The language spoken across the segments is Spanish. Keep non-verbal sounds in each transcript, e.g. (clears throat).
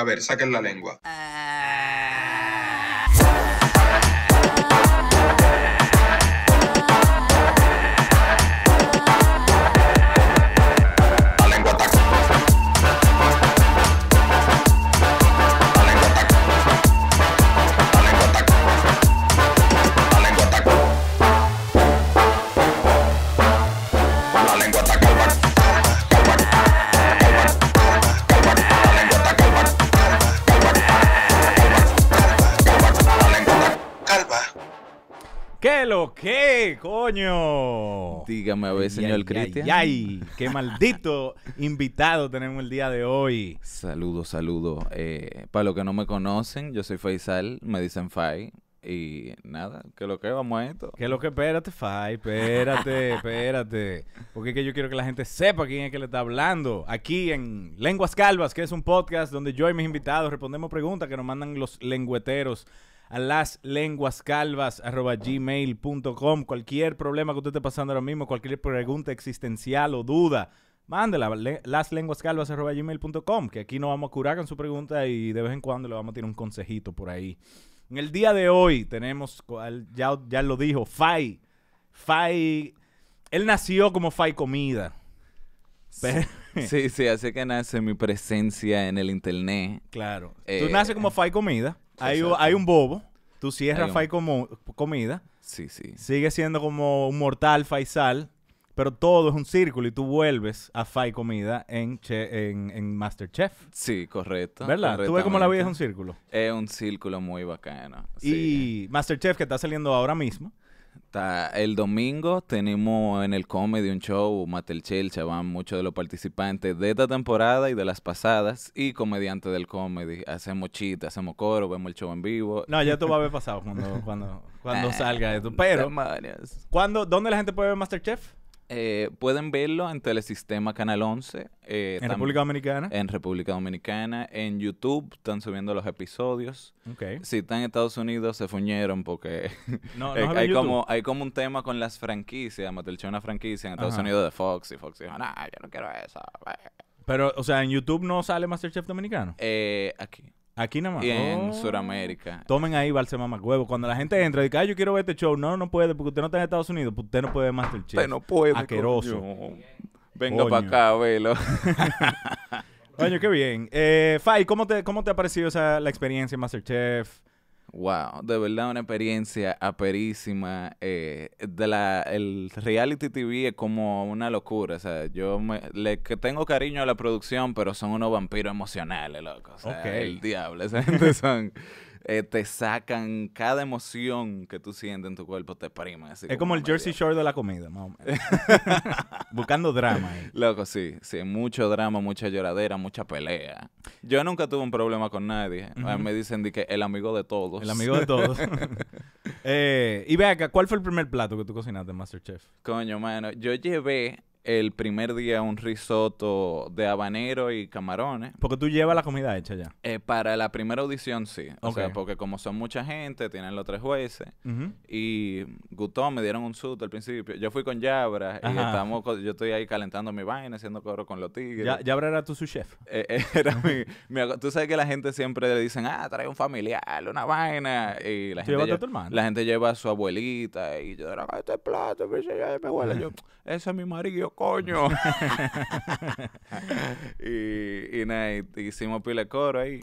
A ver, saquen la lengua. Ah. ¿Qué coño. Dígame a ver, señor Cristian. Ay, qué maldito invitado tenemos el día de hoy. Saludos, saludos. Eh, para los que no me conocen, yo soy Faisal, me dicen Fai. Y nada, que lo que vamos a esto. Que lo que, espérate, Fai, espérate, (laughs) espérate. Porque es que yo quiero que la gente sepa quién es que le está hablando. Aquí en Lenguas Calvas, que es un podcast donde yo y mis invitados respondemos preguntas que nos mandan los lengüeteros las lenguas Cualquier problema que usted esté pasando ahora mismo, cualquier pregunta existencial o duda, mándela a las lenguas calvas que aquí nos vamos a curar con su pregunta y de vez en cuando le vamos a tirar un consejito por ahí. En el día de hoy tenemos, ya, ya lo dijo, Fai. Fai, él nació como Fai Comida. (laughs) sí, sí, así que nace mi presencia en el internet. Claro. Tú eh, naces como eh. Fai Comida. Hay, un bobo. Tú cierras Fai como comida. Sí, sí. Sigue siendo como un mortal Faisal. Pero todo es un círculo y tú vuelves a Fai Comida en, en, Masterchef. Sí, correcto. ¿Verdad? ¿Tú ves cómo la vida es un círculo? Es un círculo muy bacano. Y Masterchef que está saliendo ahora mismo el domingo tenemos en el comedy un show, Matel Chelcha, van muchos de los participantes de esta temporada y de las pasadas y comediantes del comedy. Hacemos chistes, hacemos coro, vemos el show en vivo. No, ya tú vas a ver (laughs) pasado cuando, cuando, cuando ah, salga esto. Pero, cuando ¿dónde la gente puede ver Masterchef? Eh, pueden verlo en Telesistema Canal 11. Eh, ¿En República Dominicana? En República Dominicana. En YouTube están subiendo los episodios. Si están en Estados Unidos, se fuñeron porque (laughs) (laughs) hay, como, hay como un tema con las franquicias. Matelche una franquicia en Estados Unidos de Fox y Fox dijo, nah, yo no quiero eso. Pero, o sea, en YouTube no sale Masterchef Dominicano. Eh, aquí. Aquí nada más. en oh. Sudamérica. Tomen ahí Valse, Mamá Huevo. Cuando la gente entra y dice, ay, yo quiero ver este show. No, no puede, porque usted no está en Estados Unidos. Pues usted no puede ver Masterchef. Usted no puede. Aqueroso. Venga para acá, velo. (laughs) Coño, qué bien. Eh, Fai, ¿cómo te, ¿cómo te ha parecido sea, la experiencia en Masterchef? Wow, de verdad una experiencia aperísima. Eh, de la, el reality TV es como una locura. O sea, yo le tengo cariño a la producción, pero son unos vampiros emocionales, loco. O sea, el diablo. Esa gente son eh, te sacan cada emoción que tú sientes en tu cuerpo, te primas. es como, el Jersey Shore de la comida, más o menos. (laughs) Buscando drama. Loco, sí, sí, mucho drama, mucha lloradera, mucha pelea. Yo nunca tuve un problema con nadie. Me dicen que el amigo de todos. El amigo de todos. (laughs) Eh, y ve acá, ¿cuál fue el primer plato que tú cocinaste, Masterchef? Coño, mano, yo llevé el primer día un risotto de habanero y camarones. Porque tú llevas la comida hecha ya. Eh, para la primera audición sí. O sea, porque como son mucha gente, tienen los tres jueces. Y gustó, me dieron un susto al principio. Yo fui con Yabra y estamos, yo estoy ahí calentando mi vaina, haciendo corro con los tigres. Yabra era tú su chef. Eh, eh, (laughs) era mi, tú sabes que la gente siempre le dicen, ah, trae un familiar, una vaina. Y la, gente lleva, a la gente lleva a su abuelita y yo, este plato, me abuela. Yo, ese es mi marido coño. (laughs) (laughs) y, y nada, hicimos pile coro ahí.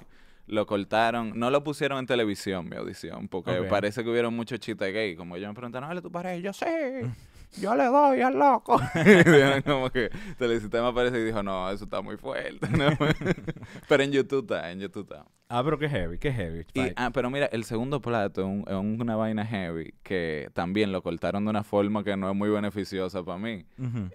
Lo cortaron, no lo pusieron en televisión mi audición, porque parece que hubieron muchos chistes gay. Como ellos me preguntaron, vale tu pareja? yo sí (laughs) yo le doy al loco. como que sistema aparece y dijo, no, eso está muy fuerte. Pero en YouTube está, en YouTube está. Ah, pero qué heavy, qué heavy. ah, pero mira, el segundo plato es una vaina heavy que también lo cortaron de una forma que no es muy beneficiosa para mí.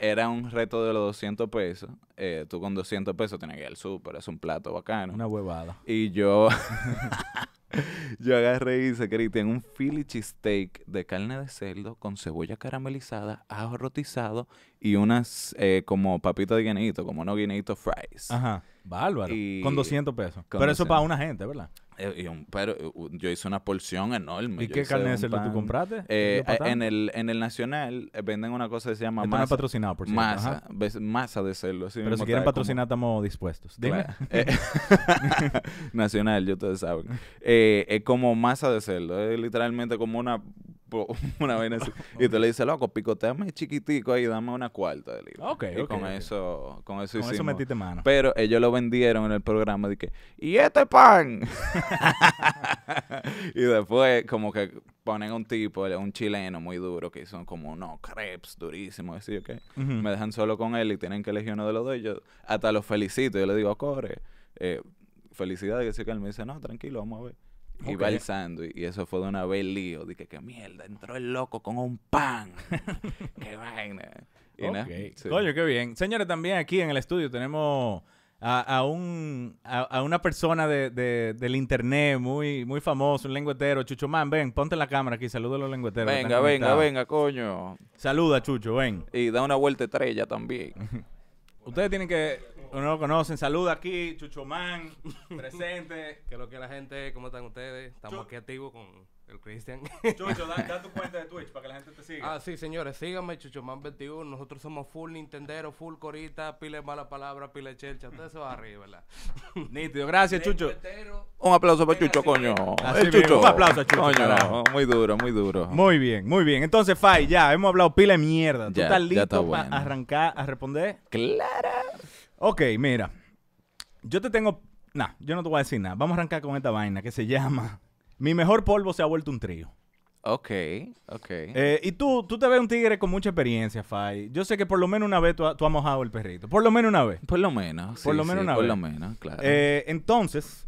Era un reto de los 200 pesos. Eh, tú con 200 pesos tienes que ir al súper, es un plato bacano. Una huevada. Y yo... (laughs) yo agarré y hice, Cristian, un Philly steak de carne de cerdo con cebolla caramelizada, ajo rotizado y unas eh, como papitas de guineito, como no guineíto fries. Ajá. Bárbaro. con 200 pesos. pero eso para una gente, ¿verdad? Eh, pero yo hice una porción enorme. ¿Y qué carne de cerdo tú compraste? Eh, en, el, Nacional venden una cosa que se llama Esto masa. No patrocinado, por cierto. Masa, masa de cerdo. pero si quieren patrocinar, estamos dispuestos. Dime. (laughs) nacional, yo ustedes saben. es como masa de cerdo. Es literalmente como una (laughs) una vaina así. (laughs) Y tú le dices, loco, picoteame chiquitico ahí, dame una cuarta de libro y con eso, con eso con eso metiste mano. Pero ellos lo vendieron en el programa de que, ¡y este pan! (laughs) y después, como que ponen un tipo, un chileno muy duro, que son como unos crepes durísimos, así, ¿ok? Me dejan solo con él y tienen que elegir uno de los dos. Y yo hasta los felicito. Yo le digo, Core, eh, felicidades. Y así que él me dice, no, tranquilo, vamos a ver. Y va el Y eso fue de una vez lío. Dije, qué mierda, entró el loco con un pan. (laughs) qué vaina. Coño, qué bien. Señores, también aquí en el estudio tenemos a, a una persona del internet muy, muy famoso, un lengüetero. Chucho, man, ven, ponte la cámara aquí, saluda a los lengüeteros. Venga, venga, venga, coño. Saluda, Chucho, ven. Y da una vuelta estrella también. (laughs) Ustedes tienen que no lo conocen, saluda aquí, Man, (laughs) presente. es lo que la gente, ¿cómo están ustedes? Estamos aquí activos con el Cristian. Chucho, da, tu cuenta de Twitch para que la gente te siga. Ah, sí, señores, síganme, Man 21 Nosotros somos full Nintendero, full Corita, pile mala palabra, pile chelcha. Ustedes se van arriba, ¿verdad? (laughs) Nítido, gracias, Chucho. Un aplauso para Chucho, coño. Así, Chucho. Un aplauso, Chucho. Coño, muy duro, muy duro. Muy bien, muy bien. Entonces, Fai, ya hemos hablado pile mierda. ¿Tú estás listo para arrancar a responder? Clara. Ok, mira. Yo te tengo. Nah, yo no te voy a decir nada. Vamos a arrancar con esta vaina que se llama Mi mejor polvo se ha vuelto un trío. Ok, ok. Eh, y tú, tú te ves un tigre con mucha experiencia, Fai. Yo sé que por lo menos una vez tú, has mojado el perrito. Por lo menos una vez. Por lo menos. Por lo menos una una Por vez. lo menos, claro. Eh, entonces,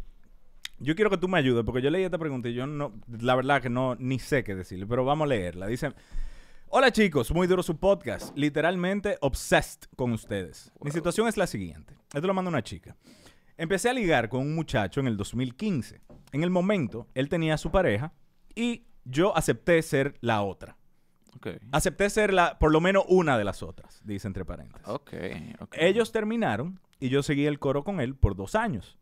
yo quiero que tú me ayudes, porque yo leí esta pregunta y yo no, la verdad que no, ni sé qué decirle, pero vamos a leerla. Dice, Hola chicos, muy duro su podcast. Literalmente obsessed con ustedes. Mi situación es la siguiente. Esto lo manda una chica. Empecé a ligar con un muchacho en el 2015. En el momento, él tenía a su pareja y yo acepté ser la otra. Okay. Acepté ser la, por lo menos una de las otras, dice entre paréntesis. Okay, Ellos terminaron y yo seguí el coro con él por dos años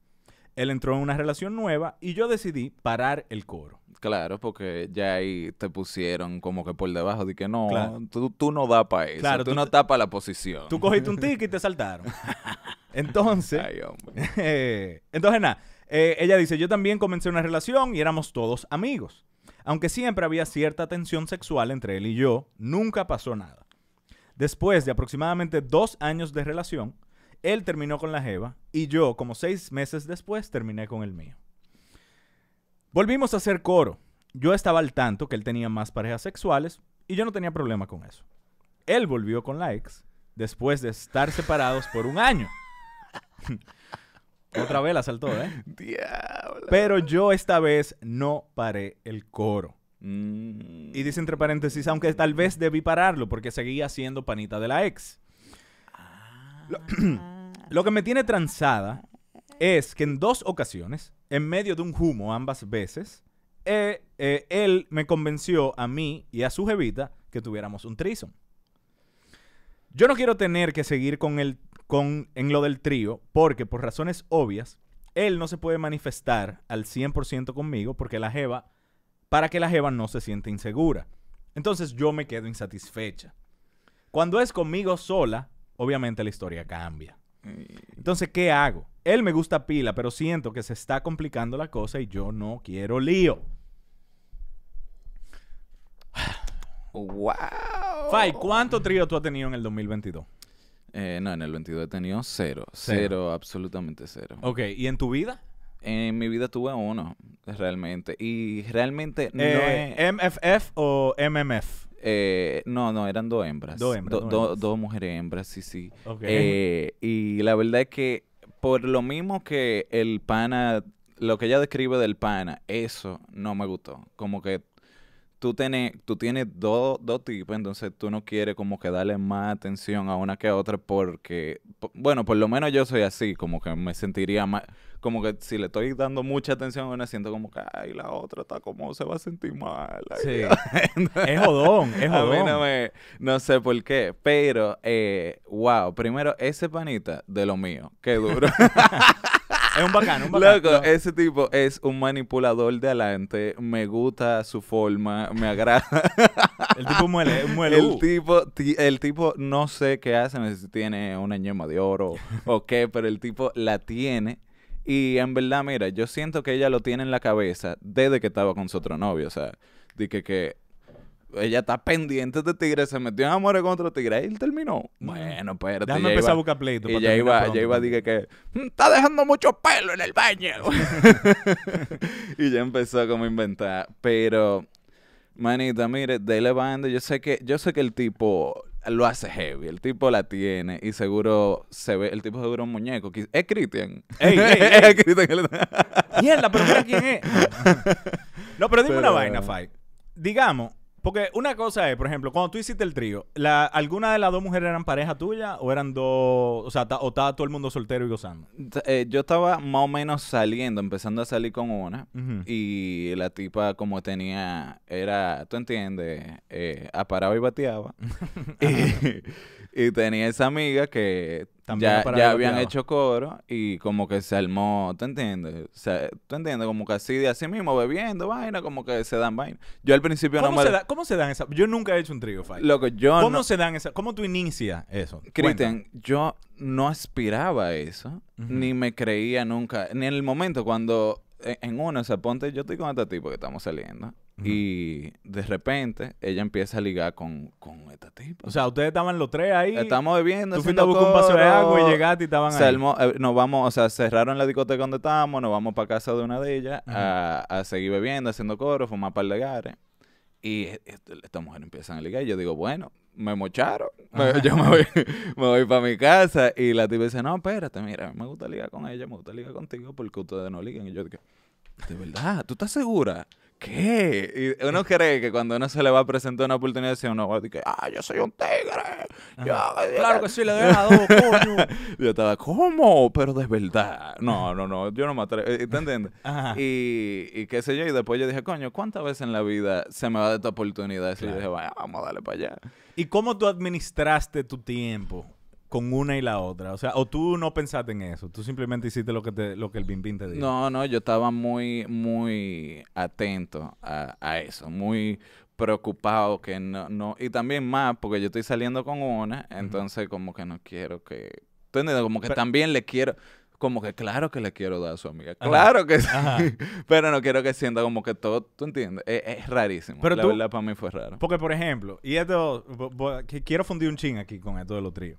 él entró en una relación nueva y yo decidí parar el coro. Claro, porque ya ahí te pusieron como que por debajo de que no, tú, no da para eso, claro, tú, no tapas para la posición. Tú cogiste un ticket y te saltaron. (laughs) Entonces, Ay, (laughs) eh, entonces nada, eh, ella dice, yo también comencé una relación y éramos todos amigos. Aunque siempre había cierta tensión sexual entre él y yo, nunca pasó nada. Después de aproximadamente dos años de relación, él terminó con la Jeva y yo, como seis meses después, terminé con el mío. Volvimos a hacer coro. Yo estaba al tanto que él tenía más parejas sexuales y yo no tenía problema con eso. Él volvió con la ex después de estar separados por un año. (laughs) Otra vez la saltó, ¿eh? Diablo. Pero yo esta vez no paré el coro. Mm. Y dice entre paréntesis, aunque tal vez debí pararlo porque seguía siendo panita de la ex. (clears throat) Lo, que me tiene transada es que en dos ocasiones, en medio de un humo ambas veces, eh, eh, él me convenció a mí y a su jevita que tuviéramos un trison. Yo no quiero tener que seguir con el, con, en lo del trío, porque por razones obvias, él no se puede manifestar al 100% conmigo porque la jeva, para que la jeva no se siente insegura. Entonces yo me quedo insatisfecha. Cuando es conmigo sola, obviamente la historia cambia. Mm. Entonces, ¿qué hago? Él me gusta pila, pero siento que se está complicando la cosa y yo no quiero lío. ¡Wow! Fai, ¿cuánto trío tú has tenido en el 2022? Eh, no, en el 22 he tenido cero, cero. absolutamente cero. Ok, ¿y en tu vida? En mi vida tuve uno, realmente. Y realmente eh, ¿MFF o MMF? Eh, no, no, eran dos hembras. Dos mujeres hembras, sí, sí. Eh, y la verdad es que por lo mismo que el pana, lo que ella describe del pana, eso no me gustó. Como que tú, tú tienes dos tipos, entonces tú no quieres como que darle más atención a una que a otra porque, bueno, por lo menos yo soy así, como que me sentiría más, como que si le estoy dando mucha atención a una, siento como que, ay, la otra está como, se va a sentir mal. Sí. (laughs) es jodón, es (laughs) jodón. no, me, no sé por qué, pero, eh, wow, primero, ese panita de lo mío, qué duro. (laughs) es un bacano, un Loco, ese tipo es un manipulador de adelante. Me gusta su forma, me agrada. el tipo muele, muele. El tipo, el tipo no sé qué hace, no sé si tiene una yema de oro o qué, pero el tipo la tiene y en verdad, mira, yo siento que ella lo tiene en la cabeza desde que estaba con su otro novio. O sea, dije que ella está pendiente de Tigre, se metió en amores con otro Tigre y él terminó. Bueno, pero... Déjame empezar a buscar pleito. Y ya iba, ya iba, dije que mm, está dejando mucho pelo en el baño. (laughs) y ya empezó como a inventar. Pero, manita, mire, de Band, yo sé que, yo sé que el tipo lo hace heavy. El tipo la tiene y seguro se ve. El tipo seguro un muñeco. Es Cristian Ey, Cristian es Christian. (laughs) Mierda, pero quién es. (laughs) No, pero dime una vaina, Fai. Digamos porque una cosa es, por ejemplo, cuando tú hiciste el trío, la, ¿alguna de las dos mujeres eran pareja tuya o eran dos, o sea, o estaba todo el mundo soltero y gozando? Eh, yo estaba más o menos saliendo, empezando a salir con una y la tipa como tenía, era, tú entiendes, eh, aparaba y bateaba. (laughs) Y tenía esa amiga que También ya, habían hecho coro y como que se armó, ¿tú entiendes? O ¿Tú entiendes? Como que así de así mismo, bebiendo vaina, como que se dan vaina. Yo al principio no me... ¿Cómo se dan esas...? Yo nunca he hecho un trío Lo yo ¿Cómo se dan esas...? ¿Cómo tú inicias eso? Cristian, yo no aspiraba a eso, ni me creía nunca, ni en el momento cuando e, en, uno, se ponte, yo estoy con este tipo que estamos saliendo y de repente ella empieza a ligar con, con esta tipa. O sea, ustedes estaban los tres ahí. Estamos bebiendo. Tú fuiste a buscar un paso de agua y llegaste y estaban ahí. Eh, nos vamos, o sea, cerraron la discoteca donde estábamos, nos vamos para casa de una de ellas a, seguir bebiendo, haciendo coro, fumar par de Y esta mujer empieza a ligar. Y yo digo, bueno, me mocharon. yo me voy, (laughs) me voy para mi casa. Y la tipa dice, no, espérate, mira, me gusta ligar con ella, me gusta ligar contigo porque ustedes no ligan. Y yo digo, de verdad, ¿tú estás segura? ¿qué? Y uno cree que cuando uno se le va a presentar una oportunidad, si uno va a decir, ah, yo soy un tigre. Yo, claro eh, que eh, sí, le doy a dos, (laughs) coño. yo estaba, ¿cómo? Pero de verdad. No, no, no, yo no me atrevo. Eh, ¿Te entiendes? Ajá. Y, y qué sé yo, y después yo dije, coño, ¿cuántas veces en la vida se me va de esta oportunidad? Y yo dije, vaya, vamos a darle para allá. ¿Y cómo tú administraste tu tiempo? con una y la otra? O sea, o tú no pensaste en eso, tú simplemente hiciste lo que te, lo que el Bim Bim te dijo. No, no, yo estaba muy, muy atento a, a eso, muy preocupado que no, no, y también más porque yo estoy saliendo con una, entonces como que no quiero que, entiendes? Como que también le quiero, como que claro que le quiero dar a su amiga. claro que sí. (laughs) Pero no quiero que sienta como que todo, tú entiendes. Es, rarísimo. Pero la verdad para mí fue raro. Porque, por ejemplo, y esto, quiero fundir un ching aquí con esto de los tríos.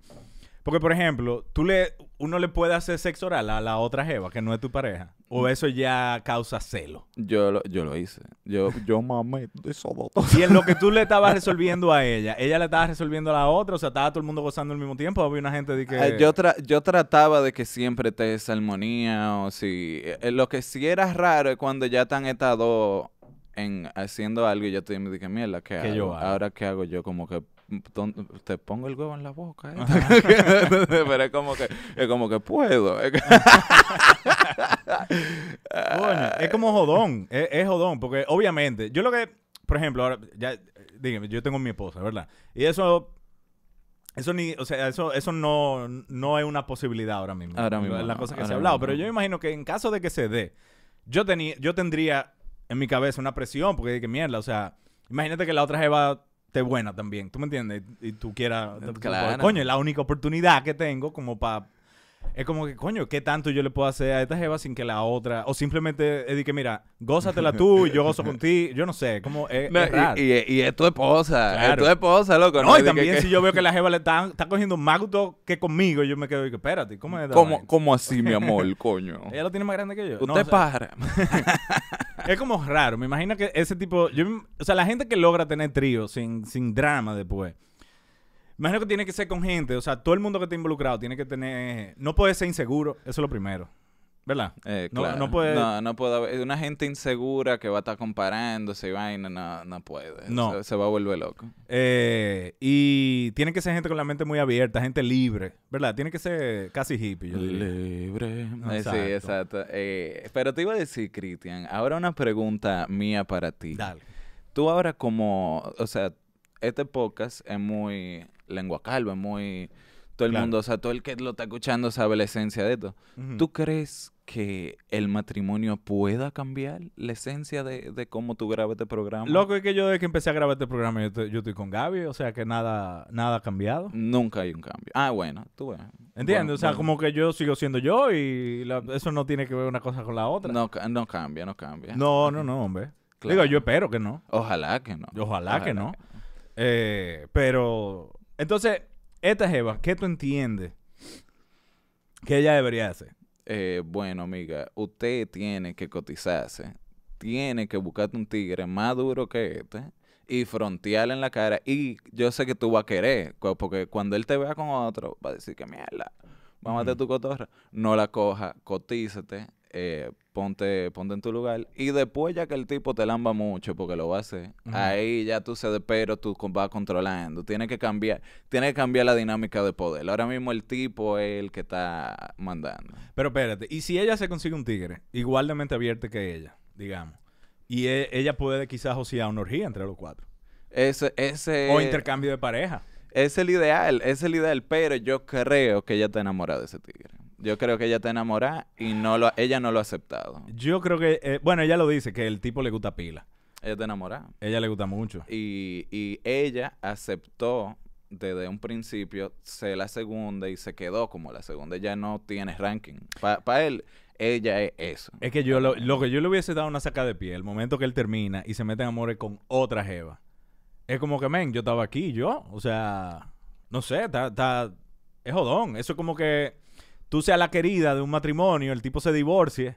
Porque, por ejemplo, tú le, uno le puede hacer sexo oral a la otra jeva que no es tu pareja. O mm. eso ya causa celo. Yo lo, yo lo hice. Yo, yo mamé todo. Y en lo que tú le (laughs) estabas resolviendo a ella, ella le estaba resolviendo a la otra, o sea, estaba todo el mundo gozando al mismo tiempo, había una gente de que... Ah, yo, yo trataba de que siempre te esa armonía, o si... Eh, eh, lo que sí era raro es cuando ya están estas dos haciendo algo y yo te dije, mierda, ¿qué, hago? Yo Ahora, ¿qué hago yo? Como que te pongo el huevo en la boca. ¿eh? (laughs) Pero es como que, es como que puedo. es (laughs) como jodón, es, jodón, porque obviamente, yo lo que, por ejemplo, ahora, ya, dígame, yo tengo mi esposa, ¿verdad? Y eso eso ni, o sea, eso, eso no, no es una posibilidad ahora mismo. Ahora mismo. La cosa que se ha hablado. Pero yo me imagino que en caso de que se dé, yo tenía, yo tendría en mi cabeza una presión, porque dije, mierda, o sea, imagínate que la otra jeva esté buena también, ¿tú me entiendes? Y, tú quieras... Pues, coño, es la única oportunidad que tengo como para... Es como que, coño, ¿qué tanto yo le puedo hacer a esta jeva sin que la otra... O simplemente es que, mira, gózatela tú, (laughs) yo gozo contigo, yo no sé, como es, Y, y, es tu esposa, es tu esposa, loco. No, no y también si yo veo que la (laughs) jeva le está, cogiendo más gusto que conmigo, yo me quedo y que, espérate, ¿cómo es? ¿Cómo, ¿Cómo así, mi (laughs) amor, coño? Ella lo tiene más grande que yo. Usted no, para es como raro. Me imagino que ese tipo. Yo, o sea, la gente que logra tener trío sin, sin drama después. Me imagino que tiene que ser con gente. O sea, todo el mundo que está involucrado tiene que tener. No puede ser inseguro. Eso es lo primero. ¿Verdad? Eh, no, no, puede... No, no puede haber. Una gente insegura que va a estar comparándose y vaina, no, no puede. No. Se, va a volver loco. Eh, y tiene que ser gente con la mente muy abierta, gente libre, ¿verdad? Tiene que ser casi hippie, Libre. Eh, sí, exacto. pero te iba a decir, Cristian, ahora una pregunta mía para ti. Dale. Tú ahora como, o sea, este podcast es muy lengua calva, es muy todo el mundo, o sea, todo el que lo está escuchando sabe la esencia de esto. ¿Tú crees que el matrimonio pueda cambiar la esencia de, cómo tú grabas este programa. Loco es que yo desde que empecé a grabar este programa yo, estoy con Gaby, o sea que nada nada ha cambiado. Nunca hay un cambio. Ah, bueno, tú ves. Entiendes, o sea, como que yo sigo siendo yo y eso no tiene que ver una cosa con la otra. No, cambia, no cambia. No, no, no, hombre. Digo, yo espero que no. Ojalá que no. Ojalá, que no. Eh, pero, entonces, esta Eva. ¿qué tú entiendes que ella debería hacer? eh, bueno, amiga, usted tiene que cotizarse. Tiene que buscarte un tigre más duro que este y frontearle en la cara. Y yo sé que tú vas a querer, porque cuando él te vea con otro, va a decir que mierda, Vamos a matar tu cotorra. No la coja, cotízate. Eh, ponte, en tu lugar. Y después, ya que el tipo te lamba mucho, porque lo va a hacer, ahí ya tú se pero tú vas controlando. Tienes que cambiar, tienes que cambiar la dinámica de poder. Ahora mismo el tipo es el que está mandando. Pero espérate, y si ella se consigue un tigre, igual de mente que ella, digamos, y e, ella puede quizás ociar una orgía entre los cuatro. Ese, ese. O intercambio de pareja. Es el ideal, es el ideal, pero yo creo que ella está enamorada de ese tigre. Yo creo que ella está enamorada y no lo, ella no lo ha aceptado. Yo creo que, eh, bueno, ella lo dice, que el tipo le gusta pila. Ella está enamorada. Ella le gusta mucho. Y, y ella aceptó desde un principio ser la segunda y se quedó como la segunda. Ella no tiene ranking. Para él, ella es eso. Es que yo lo, lo, que yo le hubiese dado una saca de pie, el momento que él termina y se mete en amores con otra jeva. Es como que, men, yo estaba aquí, yo. O sea, no sé, está, está, es jodón. Eso es como que tú seas la querida de un matrimonio, el tipo se divorcie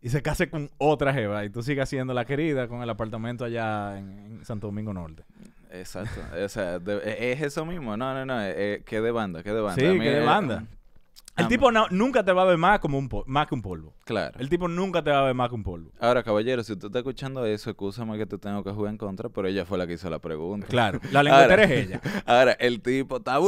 y se case con otra jeva y tú sigas siendo la querida con el apartamento allá en, Santo Domingo Norte. Exacto. o sea, e, es eso mismo. No, no, no. E, e, ¿Qué demanda? ¿Qué demanda? Sí, ¿qué demanda? El tipo nunca te va a ver más, como un que un polvo. Claro. El tipo nunca te va a ver más que un polvo. Ahora, caballero, si tú está escuchando eso, escúchame que te tengo que jugar en contra, pero ella fue la que hizo la pregunta. Claro, la lengua es ella. Ahora, el tipo está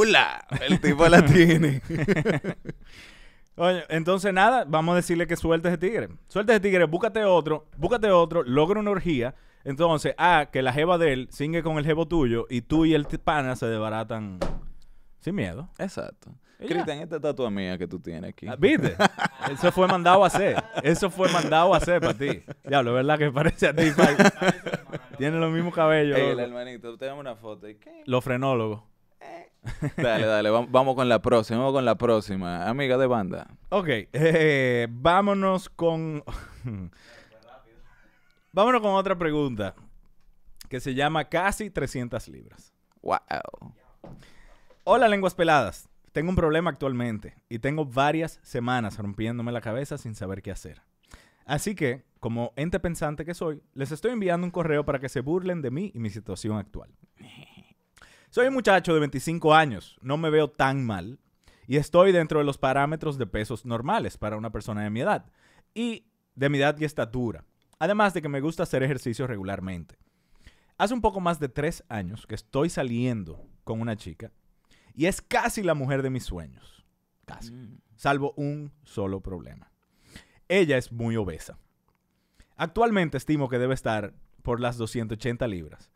El tipo la tiene. (laughs) Oye, entonces nada, vamos a decirle que sueltes de tigre. Sueltes de tigre, búscate otro, búscate otro, logra una orgía. Entonces, ah, que la jeva de él sigue con el jevo tuyo y tú y el pana se desbaratan sin miedo. Exacto. Cristian, esta tatua mía que tú tienes aquí. Ah, ¿Viste? (laughs) Eso fue mandado a hacer. Eso fue mandado a hacer para ti. Diablo, ¿verdad que parece a ti? (laughs) Tiene los mismos cabellos. el hermanito, una foto. ¿Qué? Los frenólogos. Eh. dale, dale, vamos con la próxima, vamos con la próxima. Amiga de banda. Ok, eh, vámonos con... (laughs) vámonos con otra pregunta que se llama casi 300 libras. Wow. Hola, lenguas peladas. Tengo un problema actualmente y tengo varias semanas rompiéndome la cabeza sin saber qué hacer. Así que, como ente pensante que soy, les estoy enviando un correo para que se burlen de mí y mi situación actual. (laughs) Soy un muchacho de 25 años, no me veo tan mal y estoy dentro de los parámetros de pesos normales para una persona de mi edad y de mi edad y estatura. Además de que me gusta hacer ejercicio regularmente. Hace un poco más de tres años que estoy saliendo con una chica y es casi la mujer de mis sueños. Casi. Mm. Salvo un solo problema. Ella es muy obesa. Actualmente estimo que debe estar por las 280 libras.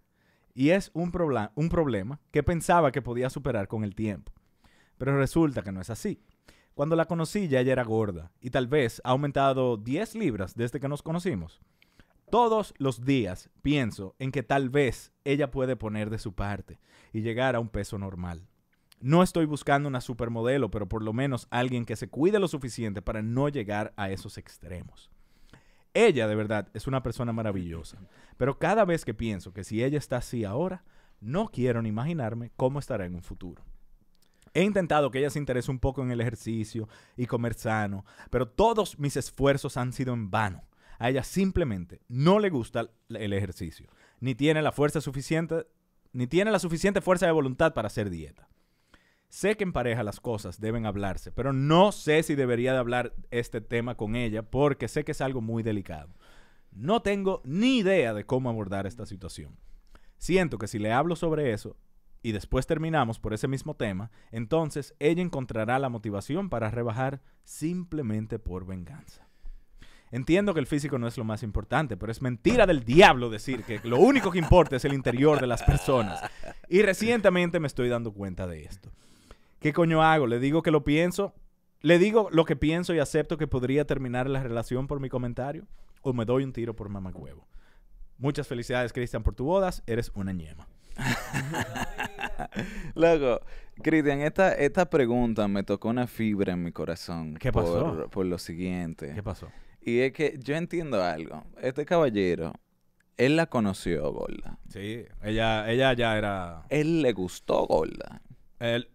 Y es un, un problema que pensaba que podía superar con el tiempo. Pero resulta que no es así. Cuando la conocí ya ella era gorda y tal vez ha aumentado 10 libras desde que nos conocimos. Todos los días pienso en que tal vez ella puede poner de su parte y llegar a un peso normal. No estoy buscando una supermodelo, pero por lo menos alguien que se cuide lo suficiente para no llegar a esos extremos. Ella, de verdad, es una persona maravillosa. Pero cada vez que pienso que si ella está así ahora, no quiero ni imaginarme cómo estará en un futuro. He intentado que ella se interese un poco en el ejercicio y comer sano, pero todos mis esfuerzos han sido en vano. A ella simplemente no le gusta el ejercicio, ni tiene la fuerza suficiente, ni tiene la suficiente fuerza de voluntad para hacer dieta. Sé que en pareja las cosas deben hablarse, pero no sé si debería de hablar este tema con ella porque sé que es algo muy delicado. No tengo ni idea de cómo abordar esta situación. Siento que si le hablo sobre eso y después terminamos por ese mismo tema, entonces ella encontrará la motivación para rebajar simplemente por venganza. Entiendo que el físico no es lo más importante, pero es mentira del diablo decir que lo único que importa es el interior de las personas. Y recientemente me estoy dando cuenta de esto. ¿Qué coño hago? Le digo que lo pienso. Le digo lo que pienso y acepto que podría terminar la relación por mi comentario. O me doy un tiro por mamacuevo. Muchas felicidades, Cristian, por tu bodas. Eres una ñema. Luego, (laughs) Cristian, esta, esta pregunta me tocó una fibra en mi corazón. ¿Qué pasó? Por, lo siguiente. ¿Qué pasó? Y es que yo entiendo algo. Este caballero, él la conoció, Gorda. Sí, ella, ella ya era. Él le gustó, Gorda. Él,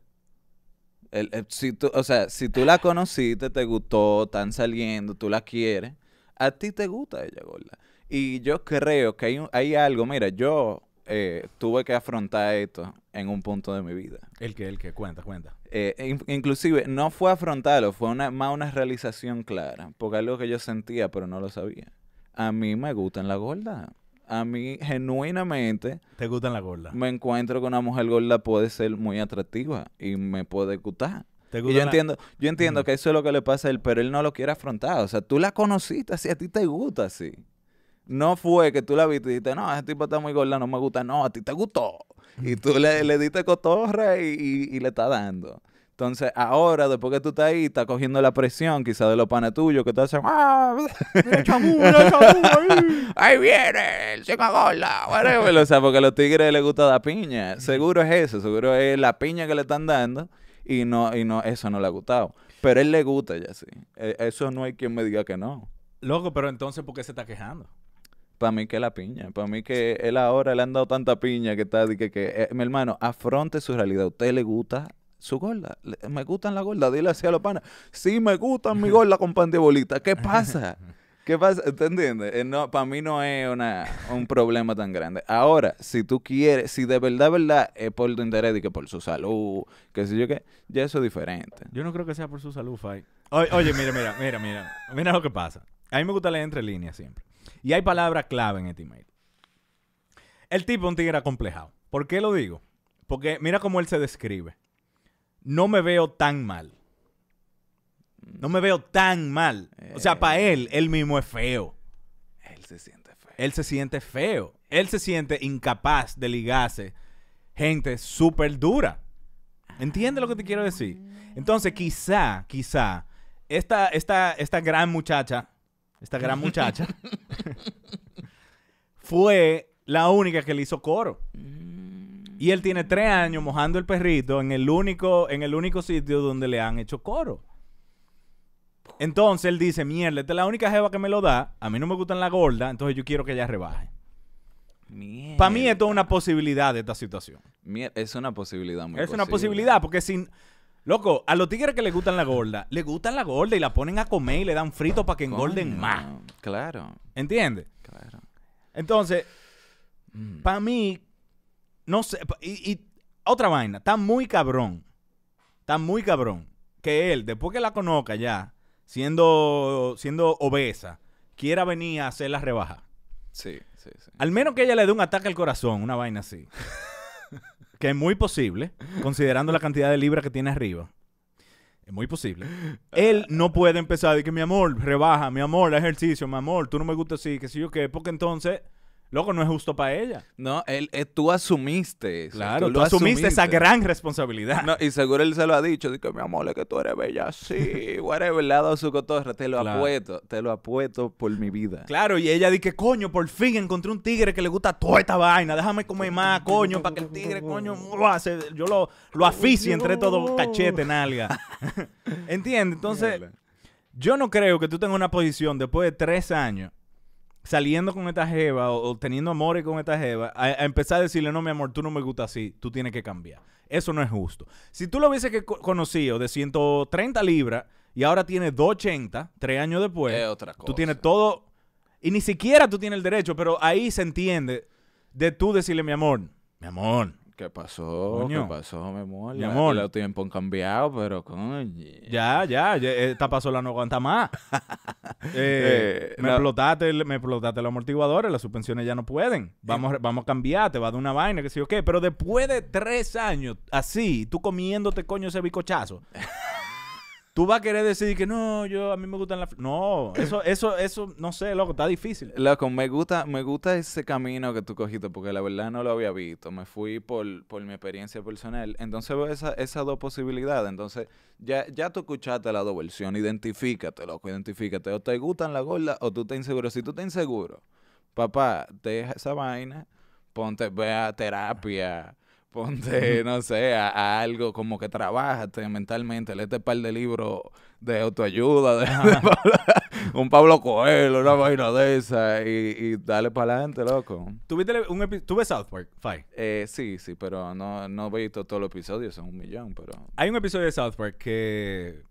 si tú, o sea, si tú la conociste, te gustó, están saliendo, tú la quieres, a ti te gusta ella gorda. Y yo creo que hay, algo, mira, yo eh, tuve que afrontar esto en un punto de mi vida. ¿El que, ¿El que Cuenta, cuenta. Eh, inclusive, no fue afrontarlo, fue una, más una realización clara, porque algo que yo sentía, pero no lo sabía. A mí me gustan la gorda a mí genuinamente... ¿Te gustan las gordas? Me encuentro con una mujer gorda puede ser muy atractiva y me puede gustar. yo entiendo, yo entiendo que eso es lo que le pasa a él, pero él no lo quiere afrontar. O sea, tú la conociste así, a ti te gusta así. No fue que tú la viste y dijiste, no, ese tipo está muy gorda, no me gusta. No, a ti te gustó. Y tú le, le diste cotorre y, y le está dando. Entonces, ahora, después que tú estás ahí, estás cogiendo la presión, quizás de los panes tuyos, que te hacen. ¡Ah! ahí! (laughs) ¡Ahí viene! ¡El O sea, porque a los tigres les gusta la piña. Seguro es eso, seguro es la piña que le están dando y no, y no eso no le ha gustado. Pero él le gusta, ya sí. E, eso no hay quien me diga que no. Loco, pero entonces, ¿por qué se está quejando? Para mí que la piña. Para mí que él ahora le han dado tanta piña que está... Que, que, eh, mi hermano, afronte su realidad. ¿A usted le gusta su gorda, me gustan las gorda, dile así a los panas, sí me gustan mi gorda con pan de bolita, ¿qué pasa? (laughs) ¿Qué pasa? ¿Te entiendes? Eh, no, para mí no es un problema tan grande. Ahora, si tú quieres, si de verdad, verdad, es por tu interés y que por su salud, que sé yo qué, ya eso es diferente. Yo no creo que sea por su salud, Fai. oye, mira, mira, mira, mira. Mira lo que pasa. A mí me gusta leer entre líneas siempre. Y hay palabras clave en este email. El tipo un tigre acomplejado. ¿Por qué lo digo? Porque mira cómo él se describe no me veo tan mal. No me veo tan mal. O sea, para él, él mismo es feo. Él se siente feo. Él se siente feo. Él se siente incapaz de ligarse gente súper dura. ¿Entiendes lo que te quiero decir? Entonces, quizá, quizá, esta, esta, esta gran muchacha, esta gran muchacha, (laughs) fue la única que le hizo coro. Mm. Y él tiene tres años mojando el perrito en el único, en el único sitio donde le han hecho coro. Entonces él dice, mierda, esta es la única jeva que me lo da. A mí no me gustan la gorda, entonces yo quiero que ella rebaje. Para mí esto es una posibilidad de esta situación. es una posibilidad muy Es una posibilidad, porque sin... Loco, a los tigres que les gustan la gorda, les gustan la gorda y la ponen a comer y le dan frito para que engorden más. Claro. ¿Entiendes? Claro. Entonces, mm. para mí, no sé, y, otra vaina, está muy cabrón. Está muy cabrón. Que él, después que la conozca ya, siendo, siendo obesa, quiera venir a hacer la rebaja. Sí, sí, sí. Al menos que ella le dé un ataque al corazón, una vaina así. (laughs) que es muy posible, considerando la cantidad de libras que tiene arriba. Es muy posible. Él no puede empezar de que mi amor, rebaja, mi amor, ejercicio, mi amor, tú no me gusta así, que si yo qué, porque entonces Loco, no es justo para ella. No, él, eh, tú asumiste eso. Claro, tú, asumiste, esa gran responsabilidad. y seguro él se lo ha dicho. Dice, mi amor, es que tú eres bella sí, (laughs) whatever, le lado de su cotorra. Te lo apuesto, te lo apuesto por mi vida. Claro, y ella dice, coño, por fin encontré un tigre que le gusta toda esta vaina. Déjame comer más, coño, para que el tigre, coño, yo lo, lo entre entre todo cachete, nalga. (laughs) ¿Entiendes? Entonces, yo no creo que tú tengas una posición después de tres años saliendo con esta jeva o, teniendo amores con esta jeva, a, empezar a decirle, no, mi amor, tú no me gustas así, tú tienes que cambiar. Eso no es justo. Si tú lo hubieses conocido de 130 libras y ahora tiene 280, tres años después, tú tienes todo, y ni siquiera tú tienes el derecho, pero ahí se entiende de tú decirle, mi amor, mi amor, ¿Qué pasó? ¿Qué pasó, mi amor? Mi amor. Los tiempos han cambiado, pero coño. Ya, ya, ya, Esta pasola no aguanta más. (laughs) Eh, eh, me, explotaste el, me explotaste los amortiguadores, las suspensiones ya no pueden. Vamos, vamos a cambiar, te va de una vaina, que sí yo qué. Pero después de tres años así, tú comiéndote coño ese bicochazo. (laughs) Tú vas a querer decir que no, yo a mí me gustan las No, eso, (laughs) eso, eso, no sé, loco, está difícil. Loco, me gusta, me gusta ese camino que tú cogiste, porque la verdad no lo había visto. Me fui por, mi experiencia personal. Entonces veo esas dos posibilidades. Entonces, ya, ya tú escuchaste la dos versiones. Identifícate, loco, identifícate. O te gustan las gordas o tú te inseguro. Si tú te inseguro, papá, deja esa vaina, ponte, ve a terapia no sé, a, algo como que trabajaste mentalmente, léete un par de libros de autoayuda, un Pablo Coelho, una vaina de esa, y, dale para adelante, loco. ¿Tuviste un South Park, eh, sí, sí, pero no, he visto todos los episodios, son un millón, pero... Hay un episodio de South Park que...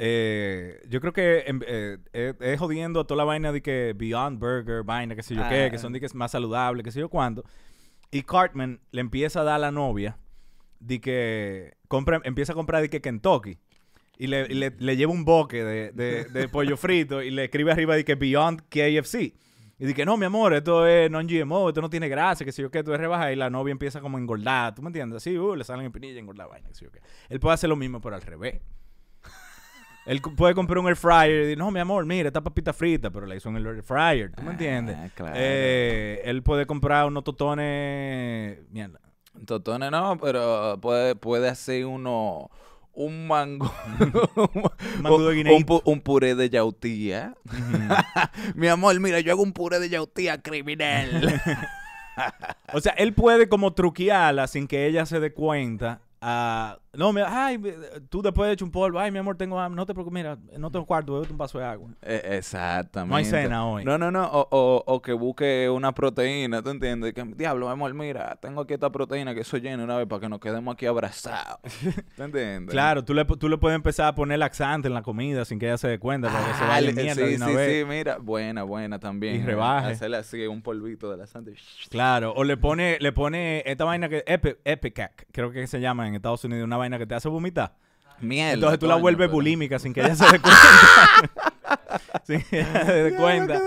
Eh, yo creo que em, eh, es jodiendo toda la vaina de que Beyond Burger, vaina, que sé yo qué, que ah. son de que es más saludable, que sé yo cuándo. Y Cartman le empieza a dar a la novia de que compra, empieza a comprar de que Kentucky. Y le, le, lleva un boque de, (laughs) pollo frito y le escribe arriba de que Beyond KFC. Y que no, mi amor, esto es non-GMO, esto no tiene grasa, que si yo qué, tú es rebaja y la novia empieza como a engordar, ¿tú me entiendes? Así, uh, le salen espinillas, engordar vaina, que si yo qué. Él puede hacer lo mismo, pero al revés. Él puede comprar un air fryer y decir, no, mi amor, mira, esta papita frita, pero la hizo en el air fryer, ¿tú me ah, entiendes? Eh, él puede comprar unos totones, mierda. Totones no, pero puede, puede hacer uno, un mango, (laughs) (laughs) mango un, un, puré de yautía. (laughs) mi amor, mira, yo hago un puré de yautía criminal. o sea, él puede como truquearla sin que ella se dé cuenta a ah, no, mira... ay, tú después de hecho un polvo, ay, mi amor, tengo no te preocupes, mira, no te cuarto, bebete un vaso de agua. Eh, exactamente. No hay cena hoy. No, no, no, o, que busque una proteína, ¿tú entiendes? Que, diablo, amor, mira, tengo aquí esta proteína que eso llena una vez para que nos quedemos aquí abrazados. ¿Tú (laughs) entiendes? claro, tú le, tú le puedes empezar a poner laxante en la comida sin que ella se dé cuenta para que se vaya sí, sí, Sí, mira, buena, buena también. Y eh, rebaje. Hacerle así un polvito de laxante. Claro, o le pone, le pone esta vaina que, Epicac, creo que se llama en Estados Unidos, una vaina que te hace vomitar. mierda. Entonces tú la vuelves bulímica sin que ella se dé cuenta. (laughs) sin que cuenta.